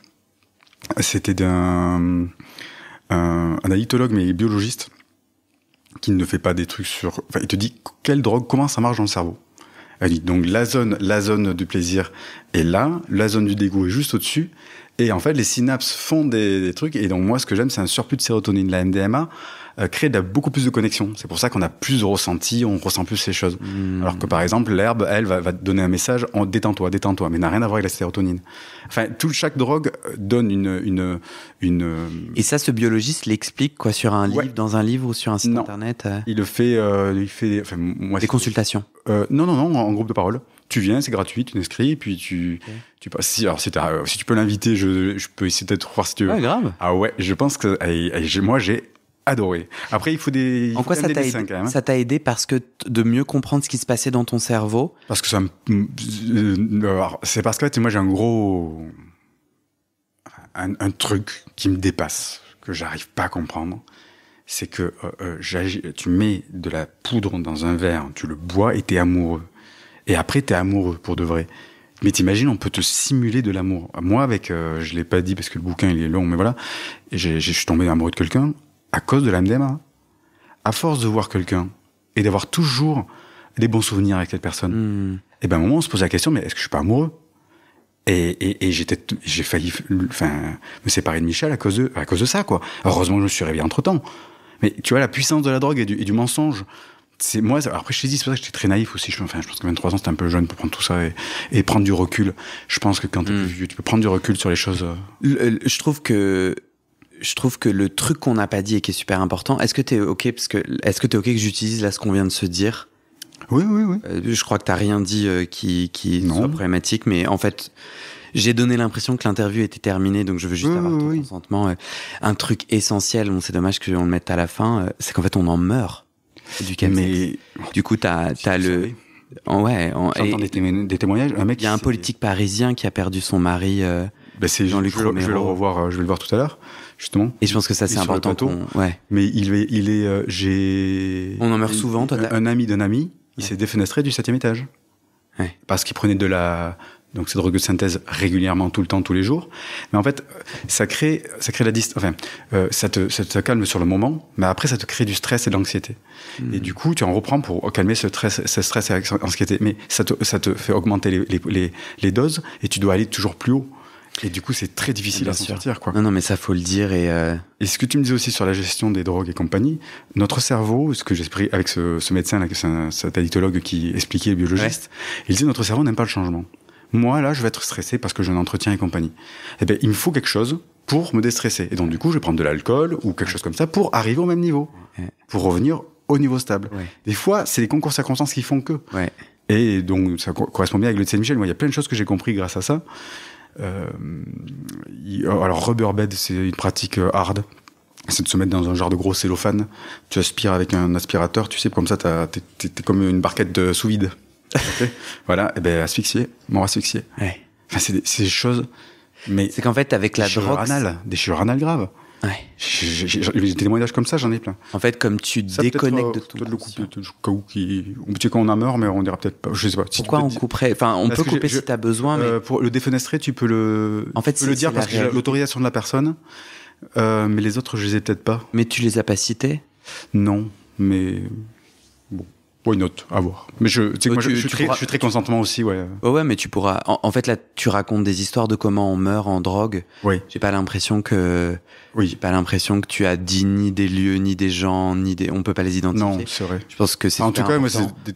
C'était d'un, un, un addictologue, mais biologiste, qui ne fait pas des trucs sur, enfin, il te dit quelle drogue, comment ça marche dans le cerveau. Elle dit donc la zone, la zone du plaisir est là, la zone du dégoût est juste au-dessus, et en fait les synapses font des, des trucs. Et donc moi, ce que j'aime, c'est un surplus de sérotonine, la MDMA. Euh, créer crée beaucoup plus de connexions. C'est pour ça qu'on a plus de ressenti, on ressent plus ces choses. Hmm. Alors que par exemple, l'herbe, elle, va, va donner un message en détends-toi, détends-toi, mais n'a rien à voir avec la sérotonine. Enfin, tout, chaque drogue euh, donne une, une, une. Euh, et ça, ce biologiste l'explique quoi sur un livre, dans un livre ou sur un site internet. Il le fait, il fait. moi, Des consultations. non, non, non, en, groupe de parole tu viens, c'est gratuit, tu t'inscris, puis tu, tu passes. Si, alors, si, si tu peux l'inviter, je, je peux essayer de te voir si tu veux. Ah, grave. Ah ouais, je pense que, moi, j'ai adoré. Après, il faut des. en quoi ça t'a aidé, hein. Ça t'a aidé parce que de mieux comprendre ce qui se passait dans ton cerveau. Parce que ça euh, euh, C'est parce que moi j'ai un gros. Un, truc qui me dépasse, que j'arrive pas à comprendre. C'est que euh, tu mets de la poudre dans un verre, tu le bois et t'es amoureux. Et après, t'es amoureux pour de vrai. Mais t'imagines, on peut te simuler de l'amour. Moi, avec, je l'ai pas dit parce que le bouquin il est long, mais voilà, je suis tombé amoureux de quelqu'un à cause de la À force de voir quelqu'un et d'avoir toujours des bons souvenirs avec cette personne, hmm. et eh ben à un moment on se pose la question mais est-ce que je suis pas amoureux et, et, et j'étais, j'ai failli, enfin, me séparer de Michel à cause de, à cause de ça, quoi. Heureusement je me suis réveillé entre temps. Mais tu vois, la puissance de la drogue et du, mensonge, c'est moi. Après, je te dis, c'est pour ça que j'étais très naïf aussi. Je, enfin, je pense que 23 ans, c'était un peu jeune pour prendre tout ça et, et prendre du recul. Je pense que quand tu hmm. vieux, tu peux prendre du recul sur les choses. Euh. je trouve que je trouve que le truc qu'on n'a pas dit et qui est super important, est-ce que tu es OK parce que est-ce que tu es OK que j'utilise là ce qu'on vient de se dire Oui, oui, oui. Euh, je crois que tu rien dit euh, qui qui soit problématique mais en fait j'ai donné l'impression que l'interview était terminée, donc je veux juste avoir ton consentement. Euh, un truc essentiel, bon, c'est dommage qu'on le mette à la fin, c'est qu'en fait, on en meurt du cabinet. Mais du coup, t'as as le. en ouais. J'entends des, témoignages. Il y a un politique parisien qui a perdu son mari. Bah, c'est jean je, vais le revoir, euh, je vais le voir tout à l'heure, justement. Et je pense que ça, c'est important. Ouais. Mais il est, il est, euh, j'ai. On en meurt souvent. un, ami d'un ami, il s'est défenestré du septième étage. Parce qu'il prenait de la, donc ces drogues de synthèse régulièrement, tout le temps, tous les jours. Mais en fait, ça crée, ça crée la distance. Enfin, euh, ça, te, ça, te, calme sur le moment, mais après, ça te crée du stress et de l'anxiété. Hmm. Et du coup, tu en reprends pour calmer ce stress, ce stress et Mais ça te, ça te fait augmenter les, les, les, doses et tu dois aller toujours plus haut. Et du coup, c'est très difficile à sortir. Quoi. Non, non, mais ça, faut le dire. Et, euh... ce que tu me disais aussi sur la gestion des drogues et compagnie, notre cerveau, ce que j'ai pris avec ce, ce médecin, là, c'est un, cet qui expliquait, biologiste, il disait notre cerveau n'aime pas le changement. Moi, là, je vais être stressé parce que j'ai un entretien et compagnie. Eh ben, il me faut quelque chose pour me déstresser. Et donc, du coup, je vais prendre de l'alcool ou quelque chose comme ça pour arriver au même niveau, pour revenir au niveau stable. Des fois, c'est les concours circonstances qui font que. Et donc, ça correspond bien avec le de Michel. Moi, il y a plein de choses que j'ai compris grâce à ça. Euh, il, oh, alors, bed, c'est une pratique euh, hard c'est de se mettre dans un genre de gros cellophane. Tu aspires avec un aspirateur, tu sais, comme ça, t'es comme une barquette de sous vide. voilà, et eh ben asphyxié, mort asphyxié. Ouais. Enfin, c'est des, choses. Mais c'est qu'en fait, avec la drogue, des chirurgies graves. Ouais. J'ai des témoignages comme ça, j'en ai plein. En fait, comme tu déconnectes euh, de tout. Peut-être le couper, cas où quand on a mort, mais on dira peut-être pas. Je sais pas. Pourquoi on couperait Enfin, on peut couper si t'as besoin, euh, mais pour le défenestrer, tu peux le. En fait, peux le dire parce que j'ai l'autorisation de la personne, euh, mais les autres, je les ai peut-être pas. Mais tu les as pas cités Non, mais bon. Why not À voir. Mais je, oh, moi, je, suis très consentement aussi, ouais. Oh, ouais, mais tu pourras. En, en, fait, là, tu racontes des histoires de comment on meurt en drogue. Oui. J'ai pas l'impression que oui, j'ai pas l'impression que tu as dit ni des lieux, ni des gens, ni des. On peut pas les identifier. Non, c'est vrai. Je pense que c'est. En tout cas, moi, c'est des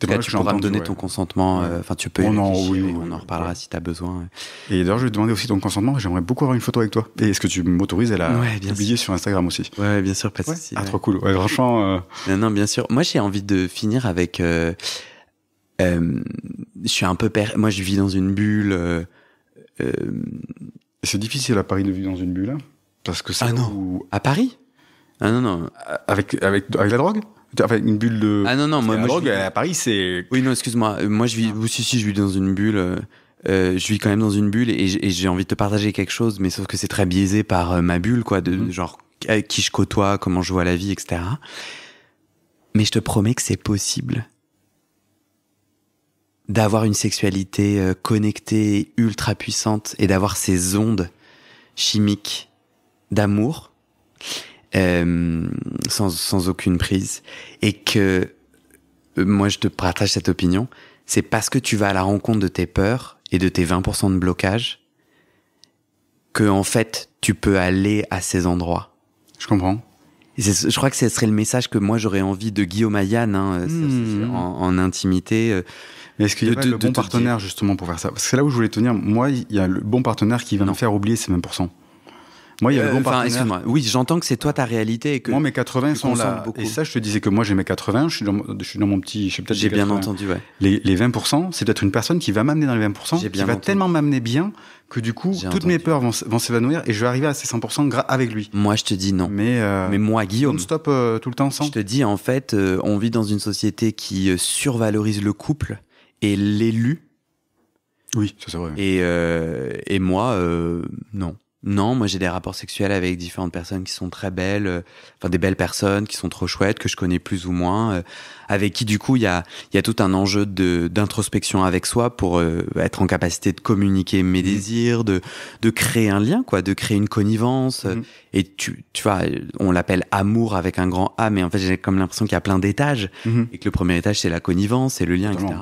donner ton consentement. Euh, enfin, tu peux. Oh on en, oui, on en reparlera si tu as besoin. Et d'ailleurs, je vais te demander aussi ton consentement. J'aimerais beaucoup avoir une photo avec toi. Et est-ce que tu m'autorises à la publier sur Instagram aussi Ouais, bien sûr, pas Ah, trop cool. franchement. Euh, non, non, bien sûr. Moi, j'ai envie de finir avec. Euh, euh, je suis un peu per... Moi, je vis dans une bulle. C'est difficile à Paris de vivre dans une bulle. Hein. Parce que ça. ah non. Où... À Paris Ah non, non. Avec, avec, avec la drogue avec une bulle de. Ah non, non, moi. La drogue, à Paris, c'est. Oui, non, excuse-moi. Euh, moi, je vis. Ah. Si, si, je vis dans une bulle. Euh, euh je vis quand même dans une bulle et j'ai envie de te partager quelque chose, mais sauf que c'est très biaisé par euh, ma bulle, quoi, de mm-hmm. genre qui je côtoie, comment je vois la vie, etc. Mais je te promets que c'est possible d'avoir une sexualité connectée, ultra puissante, et d'avoir ces ondes chimiques d'amour, euh, sans, aucune prise, et que euh, moi je te partage cette opinion, c'est parce que tu vas à la rencontre de tes peurs et de tes 20% de blocage que en fait tu peux aller à ces endroits. Je comprends. je crois que ce serait le message que moi j'aurais envie de Guillaume Ayan hein, euh, hmm. en, intimité. Mais est-ce qu'il y a le bon partenaire justement pour faire ça Parce que là où je voulais tenir. Moi, il y a le bon partenaire qui va nous faire oublier ces 20%. Moi, il y euh, Oui, j'entends que c'est toi ta réalité et que. Moi, mes 80 sont là. Et ça, je te disais que moi, j'ai mes 80. Je suis dans, je suis dans mon petit. J'ai bien entendu. Ouais. Les, 20 c'est peut-être une personne qui va m'amener dans les 20 qui va tellement m'amener bien que du coup, toutes mes peurs vont, s'évanouir et je vais arriver à ces 100% avec lui. Moi, je te dis non. Mais, euh, Mais moi, Guillaume. stop euh, tout le temps sans. Je te dis, en fait, on vit dans une société qui survalorise le couple et l'élu. Oui, ça c'est vrai. Et, et moi, non. Non, moi j'ai des rapports sexuels avec différentes personnes qui sont très belles, euh, enfin des belles personnes qui sont trop chouettes, que je connais plus ou moins, euh, avec qui du coup il y a, y a tout un enjeu d'introspection avec soi pour euh, être en capacité de communiquer mes mmh. désirs, de, de créer un lien, quoi, de créer une connivence. Mmh et tu, tu vois, on l'appelle amour avec un grand A, mais en fait, j'ai comme l'impression qu'il y a plein d'étages mhm. et que le premier étage, c'est la connivence, c'est le lien, etc.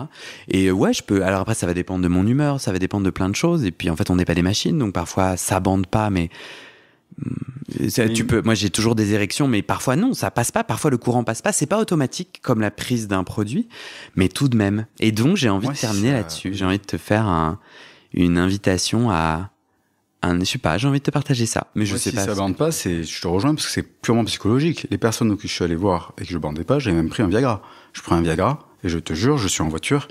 Et ouais, je peux. Alors après, ça va dépendre de mon humeur, ça va dépendre de plein de choses. Et puis, en fait, on n'est pas des machines, donc parfois, ça bande pas, mais. Mm, tu peux, moi j'ai toujours des érections, mais parfois non, ça passe pas. Parfois le courant passe pas. C'est pas automatique comme la prise d'un produit, mais tout de même. Et donc j'ai envie de terminer là-dessus. J'ai envie de te faire une invitation à un, je sais pas, j'ai envie de te partager ça, mais je sais pas. Si ça bande pas, je te rejoins parce que c'est purement psychologique. Les personnes que je suis allé voir et que je bandais pas, j'ai même pris un Viagra. Je prends un Viagra et je te jure, je suis en voiture.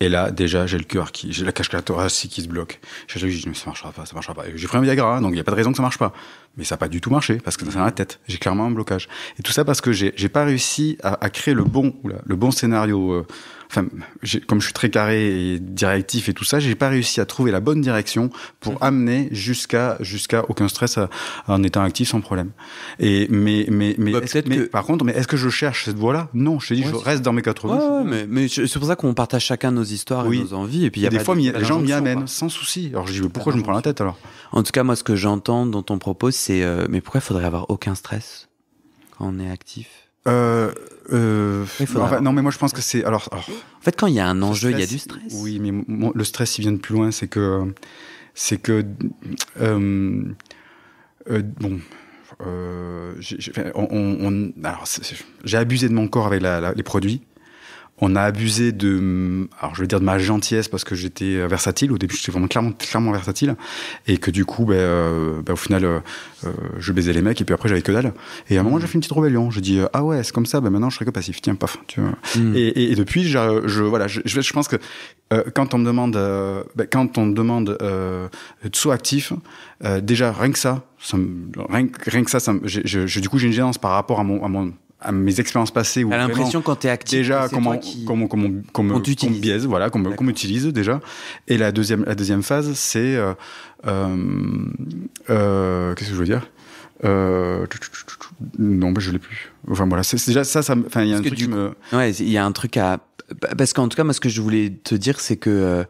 Et là, déjà, j'ai le cœur qui, j'ai la la thoracique qui se bloque. Je me suis dit, ça marchera pas, ça marchera pas. J'ai pris un Viagra, donc il n'y a pas de raison que ça marche pas. Mais ça n'a pas du tout marché, parce que ça dans la tête. J'ai clairement un blocage. Et tout ça parce que j'ai, j'ai pas réussi à, créer le bon, le bon scénario, euh, comme je suis très carré et directif et tout ça, j'ai pas réussi à trouver la bonne direction pour mm. amener jusqu'à jusqu'à aucun stress euh, en étant actif sans problème. mais bah, par contre, est-ce que je cherche cette voie-là Non, je te dis, je reste dans mes quatre mais, c'est pour ça qu'on partage chacun nos histoires et nos envies. Et puis des fois, les gens m'y amènent sans souci. Alors je dis, pourquoi je me prends la tête alors En tout cas, moi, ce que j'entends dans ton propos, c'est euh, mais pourquoi il faudrait avoir aucun stress quand on est actif euh, euh, non, mais moi je pense que c'est. Alors, en fait, quand il y a un enjeu, il y a du stress. Oui, mais le stress, il vient de plus loin. C'est que. C'est que. Euh, bon. j'ai abusé de mon corps avec les produits on a abusé de, alors je veux dire de ma gentillesse parce que j'étais euh, versatile au début, j'étais vraiment clairement, clairement versatile et que du coup, ben, euh, ben au final, euh, je baisais les mecs et puis après j'avais que dalle. Et à un moment, j'ai mm. fait une petite rébellion. J'ai dit ah ouais, c'est comme ça. ben maintenant, je serai que passif. Tiens, paf. Tu vois. Mm. Et, et, depuis, je, je voilà, je, je, pense que quand on me demande, ben, quand on me demande euh, de soit actif, déjà rien que ça, ça rien, que ça, ça du coup, j'ai une gênance par rapport à mon, à mon à mes expériences passées ou l'impression quand es actif déjà comment comment comment comment qu'on me biaise voilà qu'on m'utilise déjà et la deuxième la deuxième phase c'est euh, euh, euh, qu'est-ce que je veux dire non je l'ai plus enfin voilà c'est déjà ça ça il y a un truc me... ouais il y a un truc à parce qu'en tout cas moi ce que je voulais te dire c'est que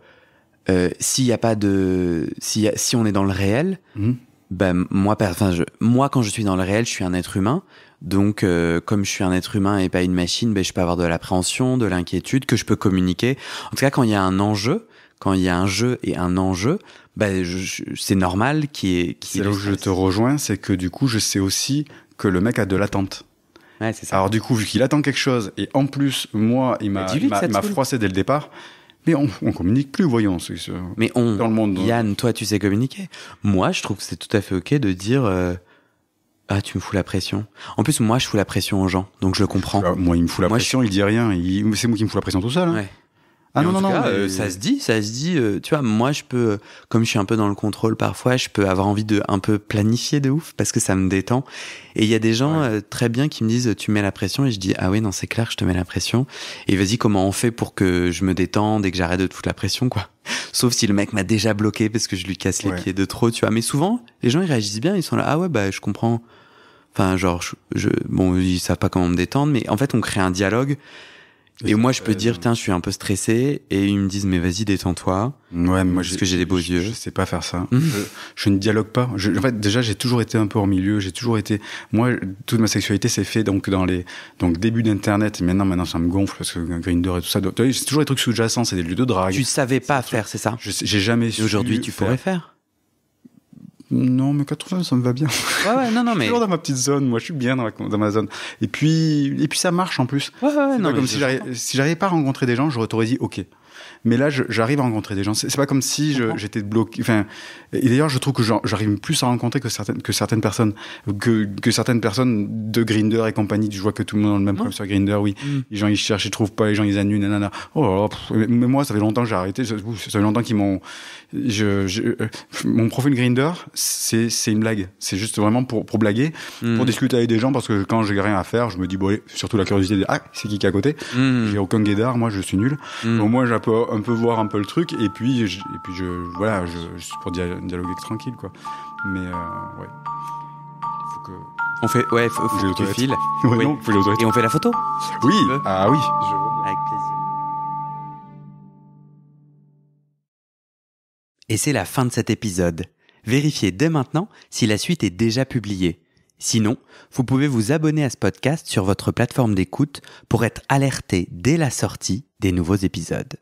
s'il n'y a pas de si si on est dans le réel mmh. ben moi enfin moi quand je suis dans le réel je suis un être humain donc, euh, comme je suis un être humain et pas une machine, ben, je peux avoir de l'appréhension, de l'inquiétude, que je peux communiquer. En tout cas, quand il y a un enjeu, quand il y a un jeu et un enjeu, ben, c'est normal qui est. là où je te rejoins, c'est que du coup, je sais aussi que le mec a de l'attente. Ouais, ça. Alors du coup, vu qu'il attend quelque chose, et en plus, moi, il m'a froissé dès le départ, mais on, on communique plus, voyons. mais on, Yann, toi, tu sais communiquer. Moi, je trouve que c'est tout à fait OK de dire... Euh, ah, tu me fous la pression. En plus, moi, je fous la pression aux gens, donc je le comprends. Ah, moi, il me fout la pression, il dit rien. C'est moi qui me fous la pression tout seul. Hein. Ouais. Ah non, non, non. Cas, euh, ça se dit, ça se dit. Euh, tu vois, moi, je peux, euh, comme je suis un peu dans le contrôle parfois, je peux avoir envie de un peu planifier de ouf parce que ça me détend. Et il y a des gens très bien qui me disent Tu mets la pression. Et je dis Ah oui, non, c'est clair, je te mets la pression. Et vas-y, comment on fait pour que je me détende et que j'arrête de te foutre la pression, quoi. Sauf si le mec m'a déjà bloqué parce que je lui casse les pieds de trop, tu vois. Mais souvent, les gens, ils réagissent bien. Ils sont là Ah ouais, bah, je comprends. Enfin, genre, je, bon, ils savent pas comment me détendre, mais en fait, on crée un dialogue. Et, moi, je peux dire, tiens, je suis un peu stressé, et ils me disent, mais vas-y, détends-toi. Ouais, moi, parce que j'ai des beaux yeux. Je sais pas faire ça. Je, ne dialogue pas. en fait, déjà, j'ai toujours été un peu hors milieu. J'ai toujours été. Moi, toute ma sexualité s'est fait donc dans les donc début d'Internet. Et maintenant, maintenant, ça me gonfle parce que Grindr et tout ça. C'est toujours des trucs sous-jacents, c'est des lieux de drague. Tu savais pas faire, c'est ça J'ai jamais. Aujourd'hui, tu pourrais faire. Non, mais 80, ça me va bien. Ouais, ouais non, non, mais. Je suis toujours dans ma petite zone, moi, je suis bien dans ma, zone. Et puis, et puis ça marche en plus. Ouais, ouais, non. Pas comme si j'arrivais pas à rencontrer des gens, je t'aurais dit, OK, mais là, j'arrive à rencontrer des gens. C'est pas comme si j'étais bloqué. Enfin, et d'ailleurs, je trouve que j'arrive plus à rencontrer que certaines, que certaines personnes, que, certaines personnes de Grinder et compagnie. Je vois que tout le monde a le même problème sur Grinder. Oui, mm. les gens ils cherchent, ils trouvent pas, les gens ils annulent, nanana. Oh mais moi, ça fait longtemps que j'ai arrêté. Ça, fait longtemps qu'ils m'ont. Euh, mon profil Grinder, c'est une blague. C'est juste vraiment pour, pour blaguer, mm. pour discuter avec des gens parce que quand j'ai rien à faire, je me dis bon, surtout la curiosité. ah, c'est qui qui est à côté mm. J'ai aucun guédard. Moi, je suis nul. Au moins, un peu voir un peu le truc et puis et puis je voilà je, suis pour dialoguer tranquille quoi mais euh, ouais faut que on fait ouais faut, faut que tu files et on fait la photo oui ah oui avec plaisir et c'est la fin de cet épisode vérifiez dès maintenant si la suite est déjà publiée Sinon, vous pouvez vous abonner à ce podcast sur votre plateforme d'écoute pour être alerté dès la sortie des nouveaux épisodes.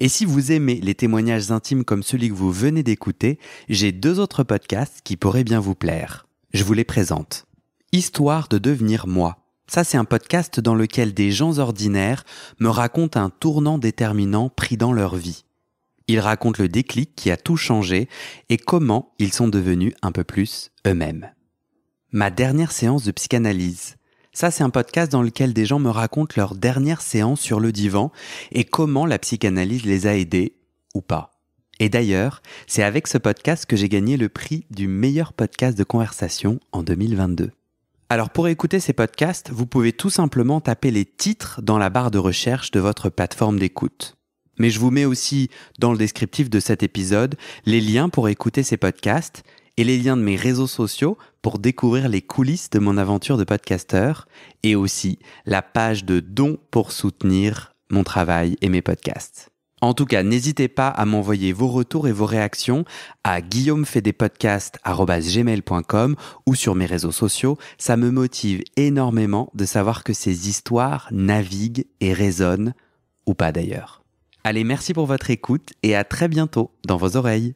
Et si vous aimez les témoignages intimes comme celui que vous venez d'écouter, j'ai deux autres podcasts qui pourraient bien vous plaire. Je vous les présente. Histoire de devenir moi. Ça, c'est un podcast dans lequel des gens ordinaires me racontent un tournant déterminant pris dans leur vie. Ils racontent le déclic qui a tout changé et comment ils sont devenus un peu plus eux-mêmes. Ma dernière séance de psychanalyse. Ça, c'est un podcast dans lequel des gens me racontent leur dernière séance sur le divan et comment la psychanalyse les a aidés ou pas. Et d'ailleurs, c'est avec ce podcast que j'ai gagné le prix du meilleur podcast de conversation en 2022. Alors pour écouter ces podcasts, vous pouvez tout simplement taper les titres dans la barre de recherche de votre plateforme d'écoute. Mais je vous mets aussi dans le descriptif de cet épisode les liens pour écouter ces podcasts et les liens de mes réseaux sociaux pour découvrir les coulisses de mon aventure de podcasteur et aussi la page de dons pour soutenir mon travail et mes podcasts. En tout cas, n'hésitez pas à m'envoyer vos retours et vos réactions à guillaumefaitdespodcasts.com ou sur mes réseaux sociaux. Ça me motive énormément de savoir que ces histoires naviguent et résonnent, ou pas d'ailleurs. Allez, merci pour votre écoute et à très bientôt dans vos oreilles.